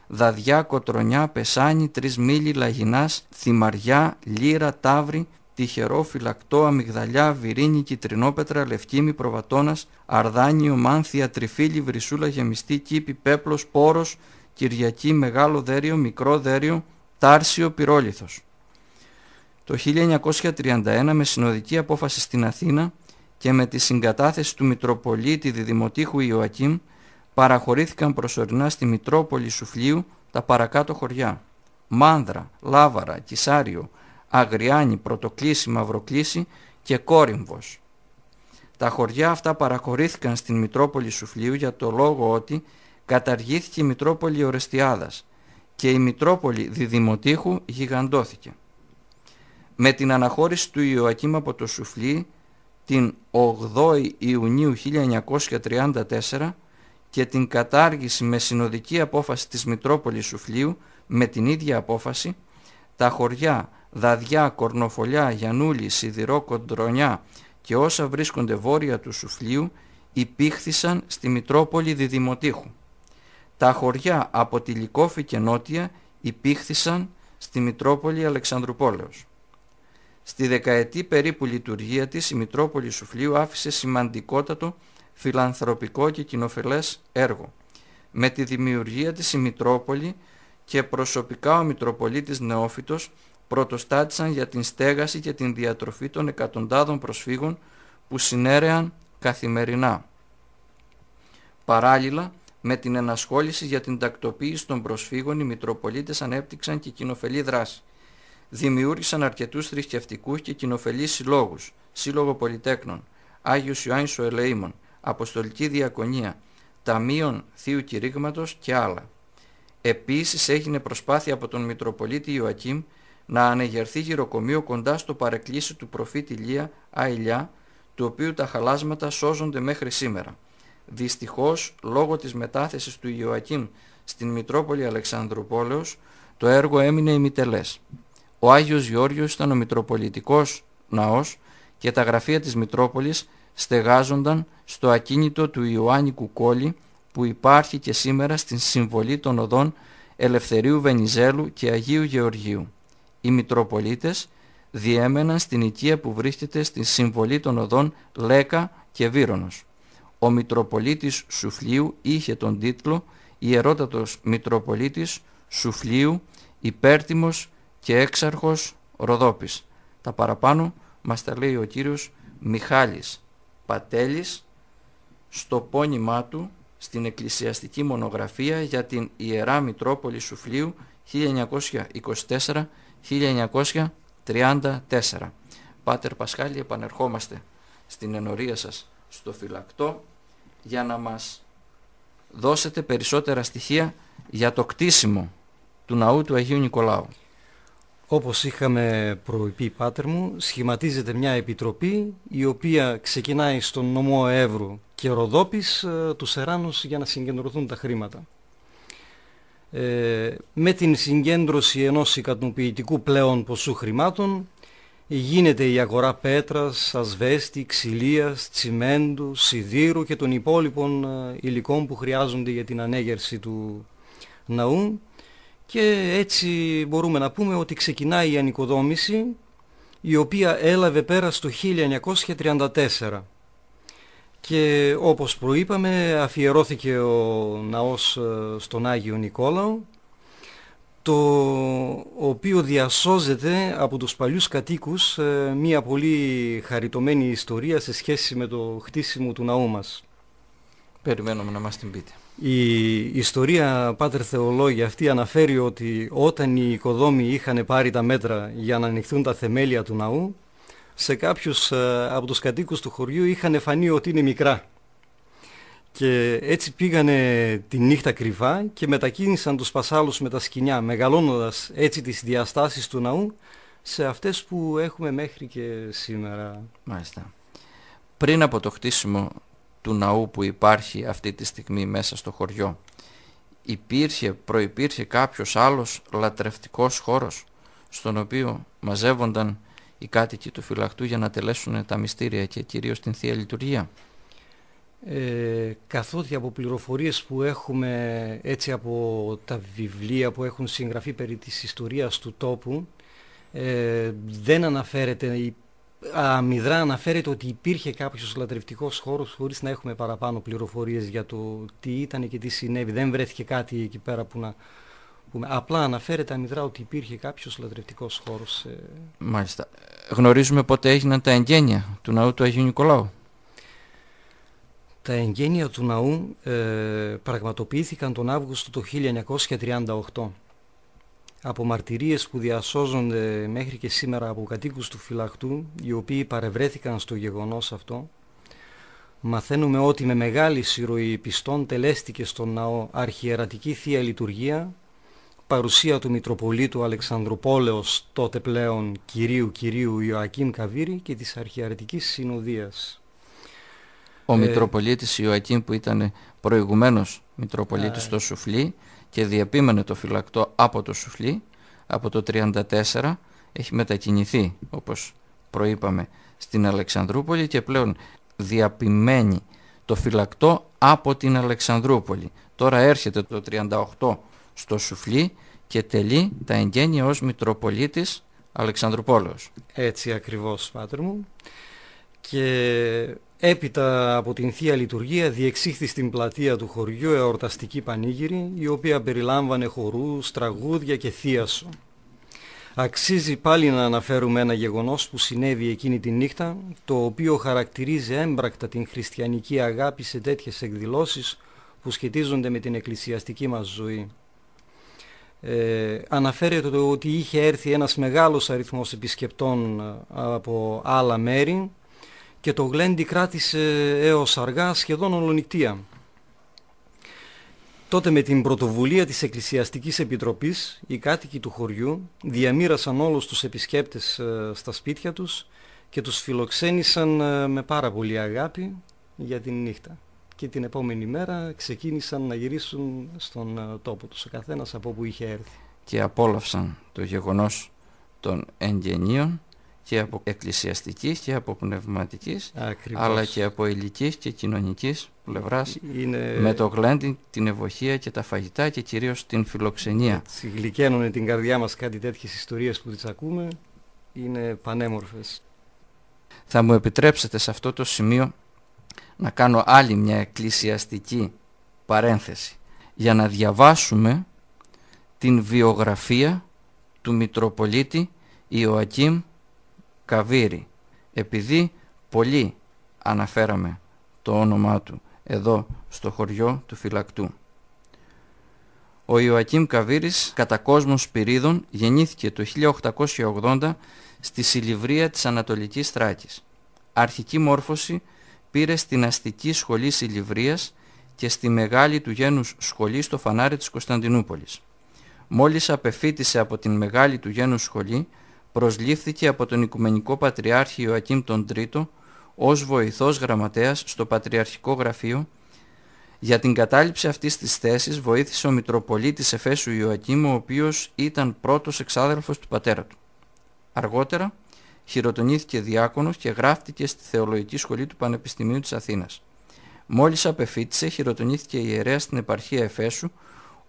δαδιά, κοτρονιά, πεσάνι, μίλι, λαγινάς, θυμαριά, λύρα, τάβρι, τυχερό, φυλακτό, αμυγδαλιά, βυρίνη, κυτρινόπετρα, λευκίμη, Προβατόνα, αρδάνιο, μάνθια, τριφύλι, βρυσούλα, γεμιστή, κήπη, πέπλος, πόρος, Κυριακή, μεγάλο δέριο, μικρό δέριο, τάρσιο, πυρόλιθος. Το 1931 με συνοδική απόφαση στην Αθήνα και με τη συγκατάθεση του Μητροπολίτη Διδημοτήχου Ιωακήμ παραχωρήθηκαν προσωρινά στη Μητρόπολη Σουφλίου τα παρακάτω χωριά. Μάνδρα, Λάβαρα, Κισάριο, Αγριάνη, Πρωτοκλήση, Μαυροκλήση και Κόριμβος. Τα χωριά αυτά παραχωρήθηκαν στην Μητρόπολη Σουφλίου για το λόγο ότι καταργήθηκε η Μητρόπολη Ορεστιάδας και η Μητρόπολη Διδημοτήχου γιγαντώθηκε. Με την αναχώρηση του Ιωακήμ από το Σουφλί την 8η Ιουνίου 1934 και την κατάργηση με συνοδική απόφαση της Μητρόπολης Σουφλίου με την ίδια απόφαση τα χωριά Δαδιά, Κορνοφολιά, Γιανούλη, Σιδηρό, Κοντρονιά και όσα βρίσκονται βόρεια του Σουφλίου υπήχθησαν στη Μητρόπολη Διδημοτήχου. Τα χωριά από τη Λικόφη και Νότια υπήχθησαν στη Μητρόπολη Αλεξανδρουπόλεως. Στη δεκαετή περίπου λειτουργία της η Μητρόπολη Σουφλίου άφησε σημαντικότατο φιλανθρωπικό και κοινοφελές έργο. Με τη δημιουργία της η Μητρόπολη και προσωπικά ο Μητροπολίτης Νεόφυτος πρωτοστάτησαν για την στέγαση και την διατροφή των εκατοντάδων προσφύγων που συνέρεαν καθημερινά. Παράλληλα, με την ενασχόληση για την τακτοποίηση των προσφύγων, οι Μητροπολίτες ανέπτυξαν και κοινοφελή δράση δημιούργησαν αρκετούς θρησκευτικούς και κοινοφελείς συλλόγους, Σύλλογο Πολυτέκνων, Άγιος Ιωάννης ο Ελεήμων, Αποστολική Διακονία, Ταμείων Θείου Κηρύγματος και άλλα. Επίσης έγινε προσπάθεια από τον Μητροπολίτη Ιωακήμ να ανεγερθεί γυροκομείο κοντά στο παρεκκλήσι του προφήτη Λία Αηλιά, του οποίου τα χαλάσματα σώζονται μέχρι σήμερα. Δυστυχώς, λόγω της μετάθεσης του Ιωακήμ στην Μητρόπολη Αλεξανδρουπόλεως, το έργο έμεινε ημιτελές. Ο Άγιος Γεώργιος ήταν ο Μητροπολιτικός ναός και τα γραφεία της Μητρόπολης στεγάζονταν στο ακίνητο του Ιωάννη Κουκόλη που υπάρχει και σήμερα στην συμβολή των οδών Ελευθερίου Βενιζέλου και Αγίου Γεωργίου. Οι Μητροπολίτες διέμεναν στην οικία που βρίσκεται στη συμβολή των οδών Λέκα και Βύρονος. Ο Μητροπολίτης Σουφλίου είχε τον τίτλο «Ιερότατος Μητροπολίτης Σουφλίου Υπέρτιμος και έξαρχος Ροδόπης. Τα παραπάνω μας τα λέει ο κύριος Μιχάλης Πατέλης στο πόνημά του στην εκκλησιαστική μονογραφία για την Ιερά Μητρόπολη Σουφλίου 1924-1934. Πάτερ Πασχάλη επανερχόμαστε στην ενορία σας στο φυλακτό για να μας δώσετε περισσότερα στοιχεία για το κτίσιμο του ναού του Αγίου Νικολάου. Όπως είχαμε προηπεί πάτερ μου, σχηματίζεται μια επιτροπή η οποία ξεκινάει στον νομό Εύρου και Ροδόπης ε, τους Σεράνους για να συγκεντρωθούν τα χρήματα. Ε, με την συγκέντρωση ενός ικανοποιητικού πλέον ποσού χρημάτων γίνεται η αγορά πέτρας, ασβέστη, ξυλίας, τσιμέντου, σιδήρου και των υπόλοιπων ε, υλικών που χρειάζονται για την ανέγερση του ναού και έτσι μπορούμε να πούμε ότι ξεκινάει η ανοικοδόμηση η οποία έλαβε πέρα στο 1934 και όπως προείπαμε αφιερώθηκε ο ναός ε, στον Άγιο Νικόλαο το οποίο διασώζεται από τους παλιούς κατοίκους ε, μια πολύ χαριτωμένη ιστορία σε σχέση με το χτίσιμο του ναού μας. Περιμένουμε να μας την πείτε. Η ιστορία, Πάτερ Θεολόγη, αυτή αναφέρει ότι όταν οι οικοδόμοι είχαν πάρει τα μέτρα για να ανοιχθούν τα θεμέλια του ναού, σε κάποιους ε, από τους κατοίκους του χωριού είχαν φανεί ότι είναι μικρά. Και έτσι πήγανε τη νύχτα κρυβά και μετακίνησαν τους πασάλους με τα σκηνιά, μεγαλώνοντας έτσι τις διαστάσεις του ναού σε αυτές που έχουμε μέχρι και σήμερα. Μάλιστα. Πριν από το χτίσιμο του ναού που υπάρχει αυτή τη στιγμή μέσα στο χωριό. Υπήρχε, προϋπήρχε κάποιος άλλος λατρευτικός χώρος στον οποίο μαζεύονταν οι κάτοικοι του φυλακτού για να τελέσουν τα μυστήρια και κυρίως την Θεία Λειτουργία. Ε, καθότι από πληροφορίες που έχουμε έτσι από τα βιβλία που έχουν συγγραφεί περί της ιστορίας του τόπου ε, δεν αναφέρεται η αμυδρά αναφέρεται ότι υπήρχε κάποιος λατρευτικός χώρος χωρίς να έχουμε παραπάνω πληροφορίες για το τι ήταν και τι συνέβη. Δεν βρέθηκε κάτι εκεί πέρα που να Απλά αναφέρεται αμυδρά ότι υπήρχε κάποιος λατρευτικός χώρος. Ε, Μάλιστα. Γνωρίζουμε πότε έγιναν τα εγγένεια του ναού του Αγίου Νικολάου. Τα εγγένεια του ναού ε, πραγματοποιήθηκαν τον Αύγουστο το 1938 από μαρτυρίες που διασώζονται μέχρι και σήμερα από κατοίκους του φυλακτού, οι οποίοι παρευρέθηκαν στο γεγονός αυτό, μαθαίνουμε ότι με μεγάλη σειροή πιστών τελέστηκε στον ναό αρχιερατική θεία λειτουργία, παρουσία του Μητροπολίτου Αλεξανδροπόλεως τότε πλέον κυρίου κυρίου Ιωακήμ Καβίρη και της αρχιερατικής συνοδείας. Ο ε, Μητροπολίτης Ιωακήμ που ήταν προηγουμένος Μητροπολίτης στο ε. Σουφλί και διεπίμενε το φυλακτό από το Σουφλί από το 1934 έχει μετακινηθεί όπως προείπαμε στην Αλεξανδρούπολη και πλέον διαπημένει το φυλακτό από την Αλεξανδρούπολη. Τώρα έρχεται το 38 στο Σουφλί και τελεί τα εγγένεια ως Μητροπολίτης Αλεξανδρουπόλεως. Έτσι ακριβώς, πάτερ μου. Και Έπειτα από την Θεία Λειτουργία διεξήχθη στην πλατεία του χωριού εορταστική πανήγυρη, η οποία περιλάμβανε χορούς, τραγούδια και θίασο. Αξίζει πάλι να αναφέρουμε ένα γεγονός που συνέβη εκείνη τη νύχτα, το οποίο χαρακτηρίζει έμπρακτα την χριστιανική αγάπη σε τέτοιες εκδηλώσεις που σχετίζονται με την εκκλησιαστική μας ζωή. Ε, αναφέρεται ότι είχε έρθει ένας μεγάλος αριθμός επισκεπτών ε, από άλλα μέρη, και το γλέντι κράτησε ε, έως αργά σχεδόν ολονικτία. Τότε με την πρωτοβουλία της Εκκλησιαστικής Επιτροπής οι κάτοικοι του χωριού διαμήρασαν όλους τους επισκέπτες ε, στα σπίτια τους και τους φιλοξένησαν ε, με πάρα πολύ αγάπη για την νύχτα. Και την επόμενη μέρα ξεκίνησαν να γυρίσουν στον τόπο τους, ο καθένας από όπου είχε έρθει. Και απόλαυσαν το γεγονός των εγγενείων και από εκκλησιαστικής και από πνευματικής αλλά και από ηλικής και κοινωνικής πλευράς Είναι... με το γλέντι, την ευοχία και τα φαγητά και κυρίως την φιλοξενία. Συγλυκαίνουν την καρδιά μας κάτι τέτοιες ιστορίες που τις ακούμε. Είναι πανέμορφες. Θα μου επιτρέψετε σε αυτό το σημείο να κάνω άλλη μια εκκλησιαστική παρένθεση για να διαβάσουμε την βιογραφία του Μητροπολίτη Ιωακήμ Καβύρη. Επειδή πολλοί αναφέραμε το όνομά του εδώ στο χωριό του Φυλακτού. Ο Ιωακίμ Καβύρης, κατά κόσμος Σπυρίδων, γεννήθηκε το 1880 στη Σιλιβρία της Ανατολικής Θράκης. Αρχική μόρφωση πήρε στην αστική σχολή Σιλιβρίας και στη μεγάλη του γένους σχολή στο φανάρι της Κωνσταντινούπολης. Μόλις απεφύτησε από την μεγάλη του γένους σχολή, προσλήφθηκε από τον Οικουμενικό Πατριάρχη Ιωακήμ τον Τρίτο ως βοηθός γραμματέας στο Πατριαρχικό Γραφείο. Για την κατάληψη αυτής της θέσης βοήθησε ο Μητροπολίτης Εφέσου Ιωακήμ ο οποίος ήταν πρώτος εξάδελφος του πατέρα του. Αργότερα χειροτονήθηκε διάκονος και γράφτηκε στη Θεολογική Σχολή του Πανεπιστημίου της Αθήνας. Μόλις απεφύτησε χειροτονήθηκε ιερέα στην επαρχία Εφέσου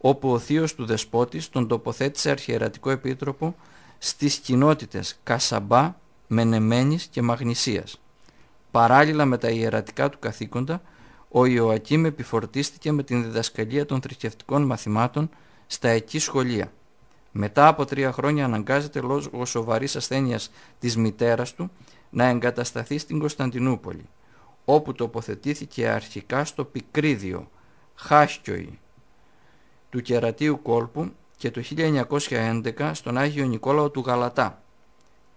όπου ο θείος του Δεσπότης τον τοποθέτησε αρχιερατικό επίτροπο στις κοινότητες Κασαμπά, Μενεμένης και Μαγνησίας. Παράλληλα με τα ιερατικά του καθήκοντα, ο Ιωακήμ επιφορτίστηκε με την διδασκαλία των θρησκευτικών μαθημάτων στα εκεί σχολεία. Μετά από τρία χρόνια αναγκάζεται λόγω σοβαρής ασθένειας της μητέρας του να εγκατασταθεί στην Κωνσταντινούπολη, όπου τοποθετήθηκε αρχικά στο Πικρίδιο, Χάσκιοι, του κερατίου κόλπου και το 1911 στον Άγιο Νικόλαο του Γαλατά.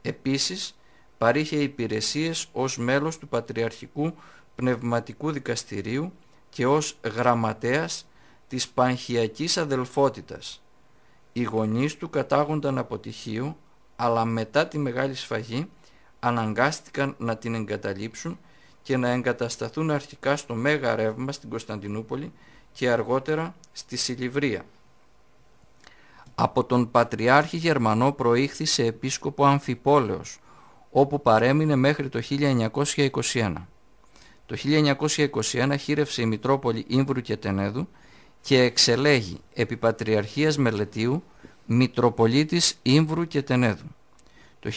Επίσης, παρήχε υπηρεσίες ως μέλος του Πατριαρχικού Πνευματικού Δικαστηρίου και ως γραμματέας της Πανχιακής Αδελφότητας. Οι γονείς του κατάγονταν από τυχείο, αλλά μετά τη Μεγάλη Σφαγή αναγκάστηκαν να την εγκαταλείψουν και να εγκατασταθούν αρχικά στο Μέγα Ρεύμα στην Κωνσταντινούπολη και αργότερα στη Σιλιβρία. Από τον Πατριάρχη Γερμανό προήχθησε επίσκοπο Αμφιπόλεως, όπου παρέμεινε μέχρι το 1921. Το 1921 χείρευσε η Μητρόπολη Ήμβρου και Τενέδου και εξελέγει επί Πατριαρχίας Μελετίου Μητροπολίτης Ήμβρου και Τενέδου. Το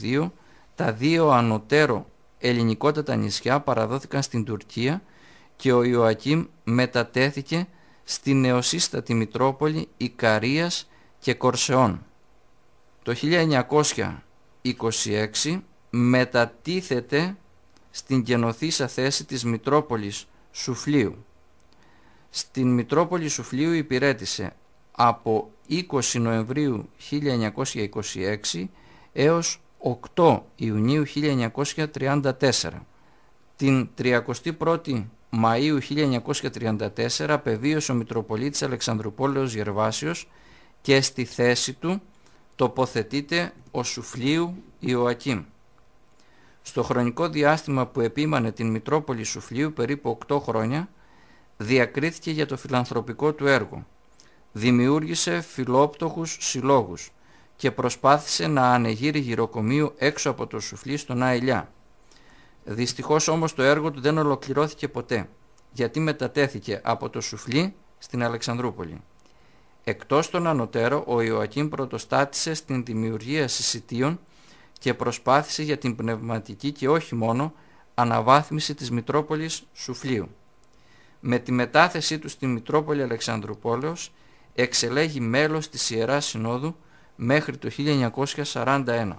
1922 τα δύο ανωτέρω ελληνικότατα νησιά παραδόθηκαν στην Τουρκία και ο Ιωακήμ μετατέθηκε στη νεοσύστατη Μητρόπολη Ικαρίας και Κορσεών. Το 1926 μετατίθεται στην γενοθήσα θέση της Μητρόπολης Σουφλίου. Στην Μητρόπολη Σουφλίου υπηρέτησε από 20 Νοεμβρίου 1926 έως 8 Ιουνίου 1934. Την 31η Μαΐου 1934 πεδίωσε ο Μητροπολίτης Αλεξανδρουπόλεως Γερβάσιος και στη θέση του τοποθετείται ο Σουφλίου Ιωακήμ. Στο χρονικό διάστημα που επίμανε την Μητρόπολη Σουφλίου περίπου 8 χρόνια διακρίθηκε για το φιλανθρωπικό του έργο. Δημιούργησε φιλόπτωχους συλλόγους και προσπάθησε να ανεγείρει γυροκομείο έξω από το Σουφλί στον Αηλιά. Δυστυχώς όμως το έργο του δεν ολοκληρώθηκε ποτέ, γιατί μετατέθηκε από το Σουφλί στην Αλεξανδρούπολη. Εκτός τον ανωτέρων, ο Ιωακήμ πρωτοστάτησε στην δημιουργία συσιτίων και προσπάθησε για την πνευματική και όχι μόνο αναβάθμιση της Μητρόπολης Σουφλίου. Με τη μετάθεσή του στη Μητρόπολη Αλεξανδρουπόλεως εξελέγει μέλος της Ιεράς Συνόδου μέχρι το 1941.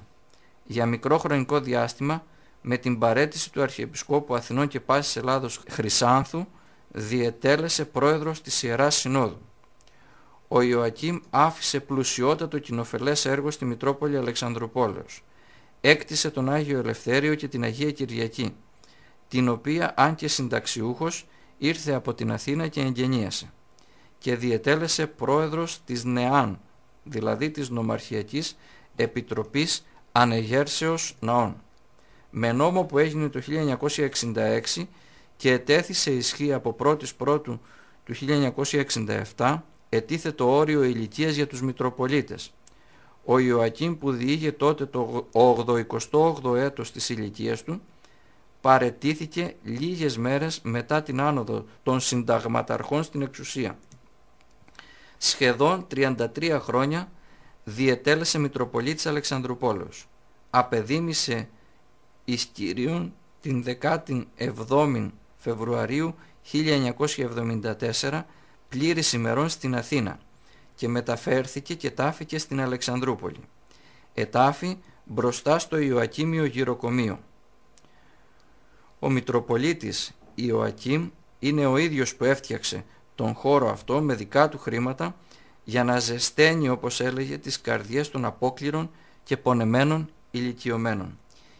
Για μικρό χρονικό διάστημα με την παρέτηση του Αρχιεπισκόπου Αθηνών και Πάσης Ελλάδος Χρυσάνθου διετέλεσε πρόεδρος της Ιεράς Συνόδου. Ο Ιωακήμ άφησε πλουσιότατο κοινοφελές έργο στη Μητρόπολη Αλεξανδροπόλεως. Έκτισε τον Άγιο Ελευθέριο και την Αγία Κυριακή, την οποία αν και συνταξιούχος ήρθε από την Αθήνα και εγγενίασε και διετέλεσε πρόεδρος της ΝΕΑΝ, δηλαδή της Νομαρχιακής Επιτροπής Ανεγέρσεως Ναών με νόμο που έγινε το 1966 και ετέθη σε ισχύ από 1η Πρώτου του 1967 ετίθετο όριο ηλικίας για τους Μητροπολίτες. Ο Ιωακήμ που διήγε τότε το 88ο έτος της ηλικίας του παρετήθηκε λίγες μέρες μετά την άνοδο των συνταγματαρχών στην εξουσία. Σχεδόν 33 χρόνια διετέλεσε Μητροπολίτης Αλεξανδρουπόλεως. Απεδίμησε εις την 17η Φεβρουαρίου 1974 πλήρης ημερών στην Αθήνα και μεταφέρθηκε και τάφηκε στην Αλεξανδρούπολη. Ετάφη μπροστά στο Ιωακίμιο γυροκομείο. Ο Μητροπολίτης Ιωακίμ είναι ο ίδιος που έφτιαξε τον χώρο αυτό με δικά του χρήματα για να ζεσταίνει όπως έλεγε τις καρδιές των απόκληρων και πονεμένων ηλικιωμένων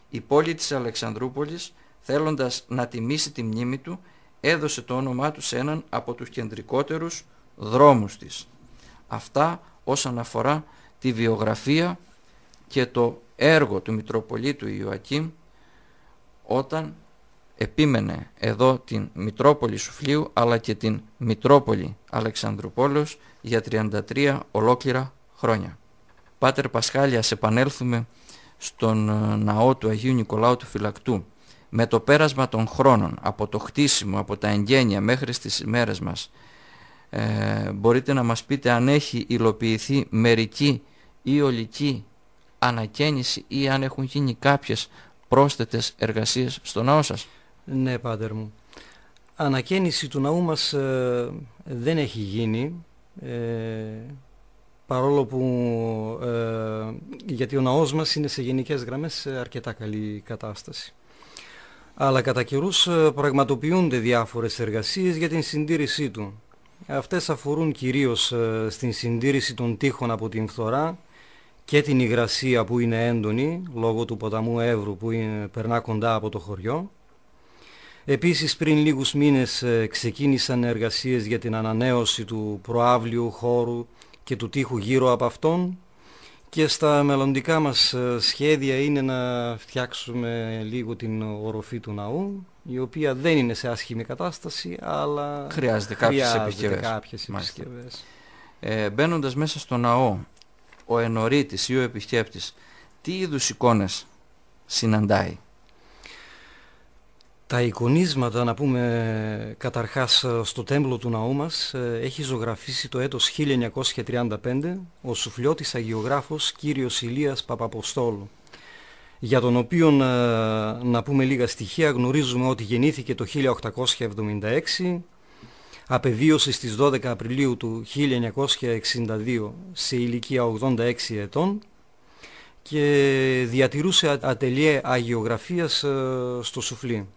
η πόλη της Αλεξανδρούπολης, θέλοντας να τιμήσει τη μνήμη του, έδωσε το όνομά του σε έναν από τους κεντρικότερους δρόμους της. Αυτά όσον αφορά τη βιογραφία και το έργο του Μητροπολίτου Ιωακήμ όταν επίμενε εδώ την Μητρόπολη Σουφλίου αλλά και την Μητρόπολη Αλεξανδρουπόλεως για 33 ολόκληρα χρόνια. Πάτερ Πασχάλια, σε επανέλθουμε στον ε, ναό του Αγίου Νικολάου του Φυλακτού. Με το πέρασμα των χρόνων, από το χτίσιμο, από τα εγγένεια μέχρι στις ημέρες μας, ε, μπορείτε να μας πείτε αν έχει υλοποιηθεί μερική ή ολική ανακαίνιση ή αν έχουν γίνει κάποιες πρόσθετες εργασίες στο ναό σας. Ναι, πάτερ μου. Ανακαίνιση του ναού μας ε, δεν έχει γίνει παρόλο που ε, γιατί ο ναός μας είναι σε γενικές γραμμές σε αρκετά καλή κατάσταση. Αλλά κατά καιρούς ε, πραγματοποιούνται διάφορες εργασίες για την συντήρησή του. Αυτές αφορούν κυρίως ε, στην συντήρηση των τείχων από την φθορά και την υγρασία που είναι έντονη λόγω του ποταμού Εύρου που είναι, περνά κοντά από το χωριό. Επίσης πριν λίγους μήνες ε, ξεκίνησαν εργασίες για την ανανέωση του προάβλιου χώρου και του τείχου γύρω από αυτόν και στα μελλοντικά μας ε, σχέδια είναι να φτιάξουμε λίγο την οροφή του ναού η οποία δεν είναι σε άσχημη κατάσταση αλλά χρειάζεται κάποιες χρειάζεται επισκευές. Ε, μπαίνοντας μέσα στο ναό ο ενορίτης ή ο επισκέπτης τι είδους εικόνες συναντάει τα εικονίσματα, να πούμε καταρχάς ε, στο τέμπλο του ναού μας, ε, έχει ζωγραφίσει το έτος 1935 ο σουφλιώτης αγιογράφος κύριος Ηλίας Παπαποστόλου, για τον οποίο ε, να πούμε λίγα στοιχεία γνωρίζουμε ότι γεννήθηκε το 1876, απεβίωσε στις 12 Απριλίου του 1962 σε ηλικία 86 ετών και διατηρούσε ατελείε αγιογραφίας στο Σουφλί.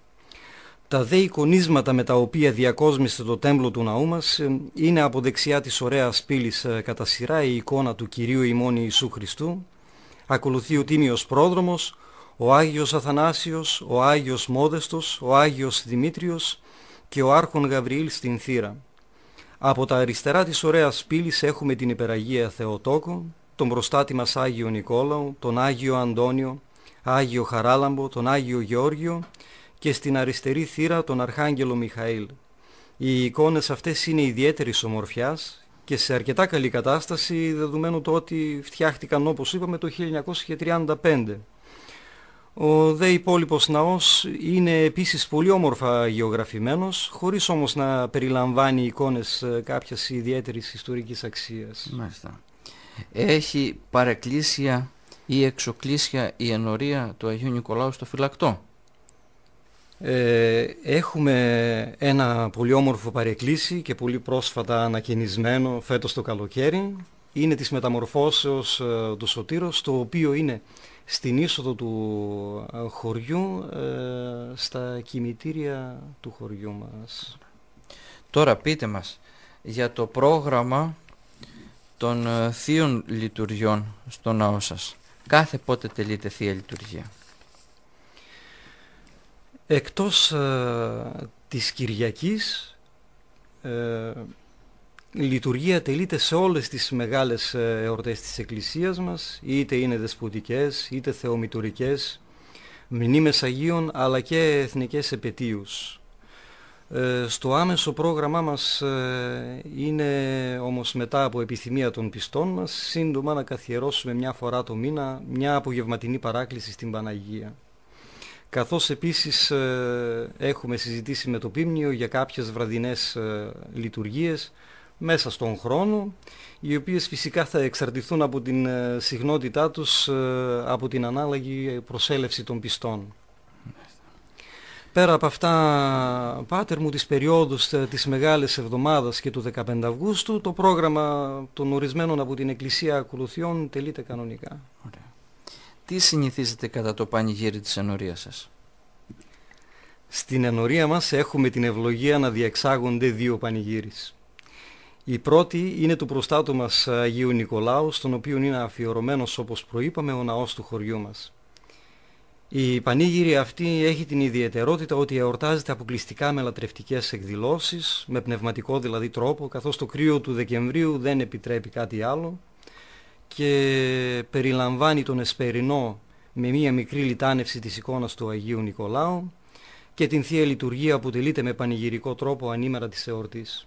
Τα δε εικονίσματα με τα οποία διακόσμησε το τέμπλο του ναού μας ε, είναι από δεξιά της ωραίας πύλης ε, κατά σειρά η εικόνα του Κυρίου ημών Ιησού Χριστού, ακολουθεί ο Τίμιος Πρόδρομος, ο Άγιος Αθανάσιος, ο Άγιος Μόδεστος, ο Άγιος Δημήτριος και ο Άρχον Γαβριήλ στην θύρα. Από τα αριστερά της ωραίας πύλης έχουμε την Υπεραγία Θεοτόκο, τον προστάτη μας Άγιο Νικόλαο, τον Άγιο Αντώνιο, Άγιο Χαράλαμπο, τον Άγιο Γεώργιο και στην αριστερή θύρα τον Αρχάγγελο Μιχαήλ. Οι εικόνες αυτές είναι ιδιαίτερης ομορφιάς και σε αρκετά καλή κατάσταση δεδομένου το ότι φτιάχτηκαν όπως είπαμε το 1935. Ο δε υπόλοιπος ναός είναι επίσης πολύ όμορφα γεωγραφημένος, χωρίς όμως να περιλαμβάνει εικόνες ε, κάποιας ιδιαίτερης ιστορικής αξίας. Μάλιστα. Έχει παρεκκλήσια ή εξοκλήσια η ενορία του Αγίου Νικολάου στο φυλακτό. Ε, έχουμε ένα πολύ όμορφο παρεκκλήσι και πολύ πρόσφατα ανακαινισμένο φέτος το καλοκαίρι. Είναι της μεταμορφώσεως ε, του Σωτήρος, το οποίο είναι στην είσοδο του ε, χωριού, στα κημητήρια του χωριού μας. Τώρα πείτε μας για το πρόγραμμα των θείων λειτουργιών στο ναό σας. Κάθε πότε τελείται θεία λειτουργία. Εκτός ε, της Κυριακής ε, λειτουργία τελείται σε όλες τις μεγάλες ε, εορτές της Εκκλησίας μας, είτε είναι δεσποτικές, είτε θεομητουρικές, μνήμες Αγίων, αλλά και εθνικές επαιτίους. Ε, στο άμεσο πρόγραμμά μας είναι όμως μετά από επιθυμία των πιστών μας σύντομα να καθιερώσουμε μια φορά το μήνα μια απογευματινή παράκληση στην Παναγία καθώς επίσης ε, έχουμε συζητήσει με το Πίμνιο για κάποιες βραδινές ε, λειτουργίες μέσα στον χρόνο, οι οποίες φυσικά θα εξαρτηθούν από την ε, συχνότητά τους από την ανάλογη προσέλευση των πιστών. Πέρα από αυτά, πάτερ μου, της περίοδους της Μεγάλης Εβδομάδας και του 15 Αυγούστου, το πρόγραμμα των ορισμένων από την Εκκλησία Ακολουθιών τελείται κανονικά. Τι συνηθίζετε κατά το πανηγύρι της ενορίας σας. Στην ενορία μας έχουμε την ευλογία να διεξάγονται δύο πανηγύρις. Η πρώτη είναι του προστάτου μας Αγίου Νικολάου, στον οποίο είναι αφιερωμένος όπως προείπαμε ο ναός του χωριού μας. Η πανήγυρη αυτή έχει την ιδιαιτερότητα ότι εορτάζεται αποκλειστικά με λατρευτικές εκδηλώσεις, με πνευματικό δηλαδή τρόπο, καθώς το κρύο του Δεκεμβρίου δεν επιτρέπει κάτι άλλο και περιλαμβάνει τον Εσπερινό με μία μικρή λιτάνευση της εικόνας του Αγίου Νικολάου και την Θεία Λειτουργία που τελείται με πανηγυρικό τρόπο ανήμερα της εορτής.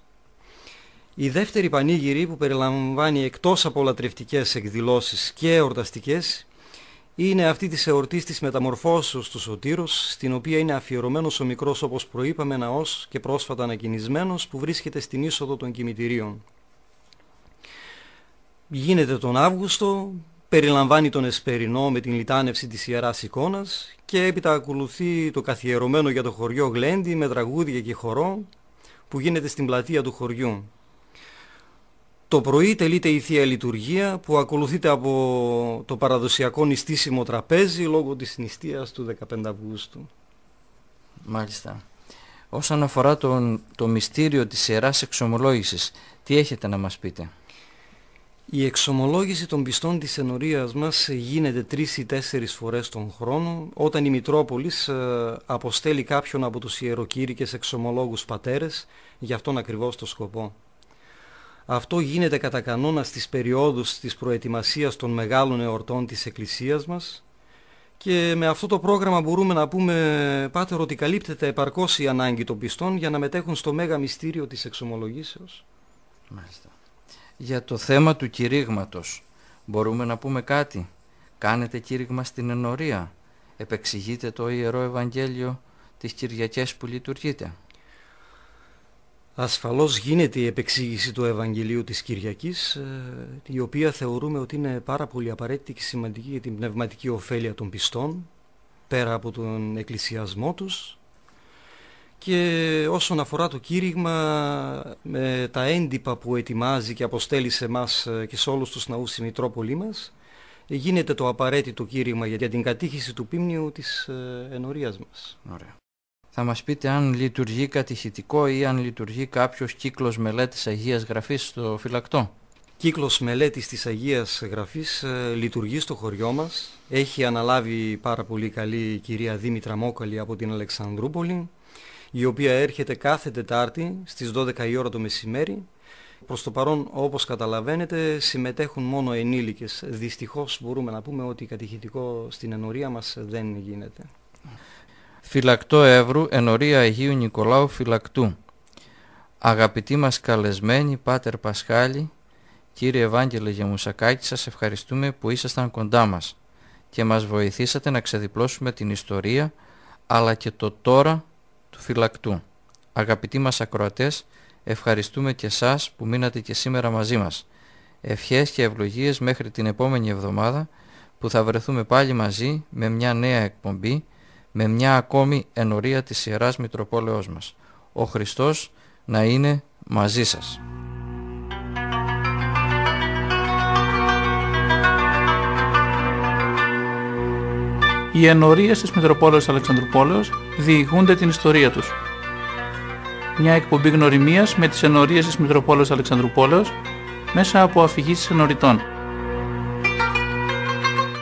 Η δεύτερη πανήγυρη που περιλαμβάνει εκτός από λατρευτικές εκδηλώσεις και εορταστικές είναι αυτή της εορτής της μεταμορφώσεως του Σωτήρος στην οποία είναι αφιερωμένος ο μικρός όπως προείπαμε ναός και πρόσφατα ανακοινισμένος που βρίσκεται στην είσοδο των κημητηρίων γίνεται τον Αύγουστο, περιλαμβάνει τον Εσπερινό με την λιτάνευση της Ιεράς Εικόνας και έπειτα ακολουθεί το καθιερωμένο για το χωριό Γλέντι με τραγούδια και χορό που γίνεται στην πλατεία του χωριού. Το πρωί τελείται η Θεία Λειτουργία που ακολουθείται από το παραδοσιακό νηστίσιμο τραπέζι λόγω της νηστείας του 15 Αυγούστου. Μάλιστα. Όσον αφορά τον, το μυστήριο της Ιεράς Εξομολόγησης, τι έχετε να μας πείτε. Η εξομολόγηση των πιστών της ενορίας μας γίνεται τρεις ή τέσσερις φορές τον χρόνο όταν η Μητρόπολης ε, αποστέλει κάποιον από τους ιεροκήρυκες εξομολόγους πατέρες για αυτόν ακριβώς το σκοπό. Αυτό γίνεται κατά κανόνα στις περιόδους της προετοιμασίας των μεγάλων εορτών της Εκκλησίας μας και με αυτό το πρόγραμμα μπορούμε να πούμε πάτερ ότι καλύπτεται επαρκώς η ανάγκη των πιστών για να μετέχουν στο μέγα μυστήριο της εξομολογήσεως. Μάλιστα για το θέμα του κηρύγματος. Μπορούμε να πούμε κάτι. Κάνετε κήρυγμα στην ενορία. Επεξηγείτε το Ιερό Ευαγγέλιο τις Κυριακές που λειτουργείτε. Ασφαλώς γίνεται η επεξήγηση του Ευαγγελίου της Κυριακής, ε, η οποία θεωρούμε ότι είναι πάρα πολύ απαραίτητη και σημαντική για την πνευματική ωφέλεια των πιστών, πέρα από τον εκκλησιασμό τους, και όσον αφορά το κήρυγμα, με τα έντυπα που ετοιμάζει και αποστέλει σε εμάς ε, και σε όλους τους ναούς η Μητρόπολή μας, ε, γίνεται το απαραίτητο κήρυγμα για την κατήχηση του πίμνιου της ε, ενορίας μας. Ωραία. Θα μας πείτε αν λειτουργεί κατηχητικό ή αν λειτουργεί κάποιος κύκλος μελέτης Αγίας Γραφής στο φυλακτό. Κύκλος μελέτης της Αγίας Γραφής λειτουργεί στο χωριό μας. Έχει αναλάβει πάρα πολύ καλή η κυρία Δήμητρα Μόκαλη από την Αλεξανδρούπολη η οποία έρχεται κάθε Τετάρτη στις 12 η ώρα το μεσημέρι. Προς το παρόν, όπως καταλαβαίνετε, συμμετέχουν μόνο ενήλικες. Δυστυχώς μπορούμε να πούμε ότι κατηχητικό στην ενορία μας δεν γίνεται. Φυλακτό Εύρου, ενορία Αγίου Νικολάου Φυλακτού. Αγαπητοί μας καλεσμένοι, Πάτερ Πασχάλη, κύριε Ευάγγελε Γεμουσακάκη, σας ευχαριστούμε που ήσασταν κοντά μας και μας βοηθήσατε να ξεδιπλώσουμε την ιστορία αλλά και το τώρα Αγαπητοί μας ακροατές, ευχαριστούμε και σας που μείνατε και σήμερα μαζί μας. Ευχές και ευλογίες μέχρι την επόμενη εβδομάδα που θα βρεθούμε πάλι μαζί με μια νέα εκπομπή, με μια ακόμη ενορία της Ιεράς Μητροπόλεως μας. Ο Χριστός να είναι μαζί σας. οι ενορίες της Μητροπόλεως Αλεξανδρουπόλεως διηγούνται την ιστορία τους. Μια εκπομπή γνωριμίας με τις ενορίες της Μητροπόλεως Αλεξανδρουπόλεως μέσα από αφηγήσεις ενοριτών.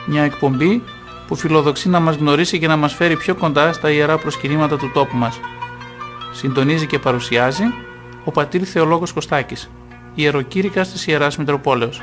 Μια εκπομπή που φιλοδοξεί να μας γνωρίσει και να μας φέρει πιο κοντά στα ιερά προσκυνήματα του τόπου μας. Συντονίζει και παρουσιάζει ο πατήρ Θεολόγος Κωστάκης, ιεροκήρυκας της Ιεράς Μητροπόλεως.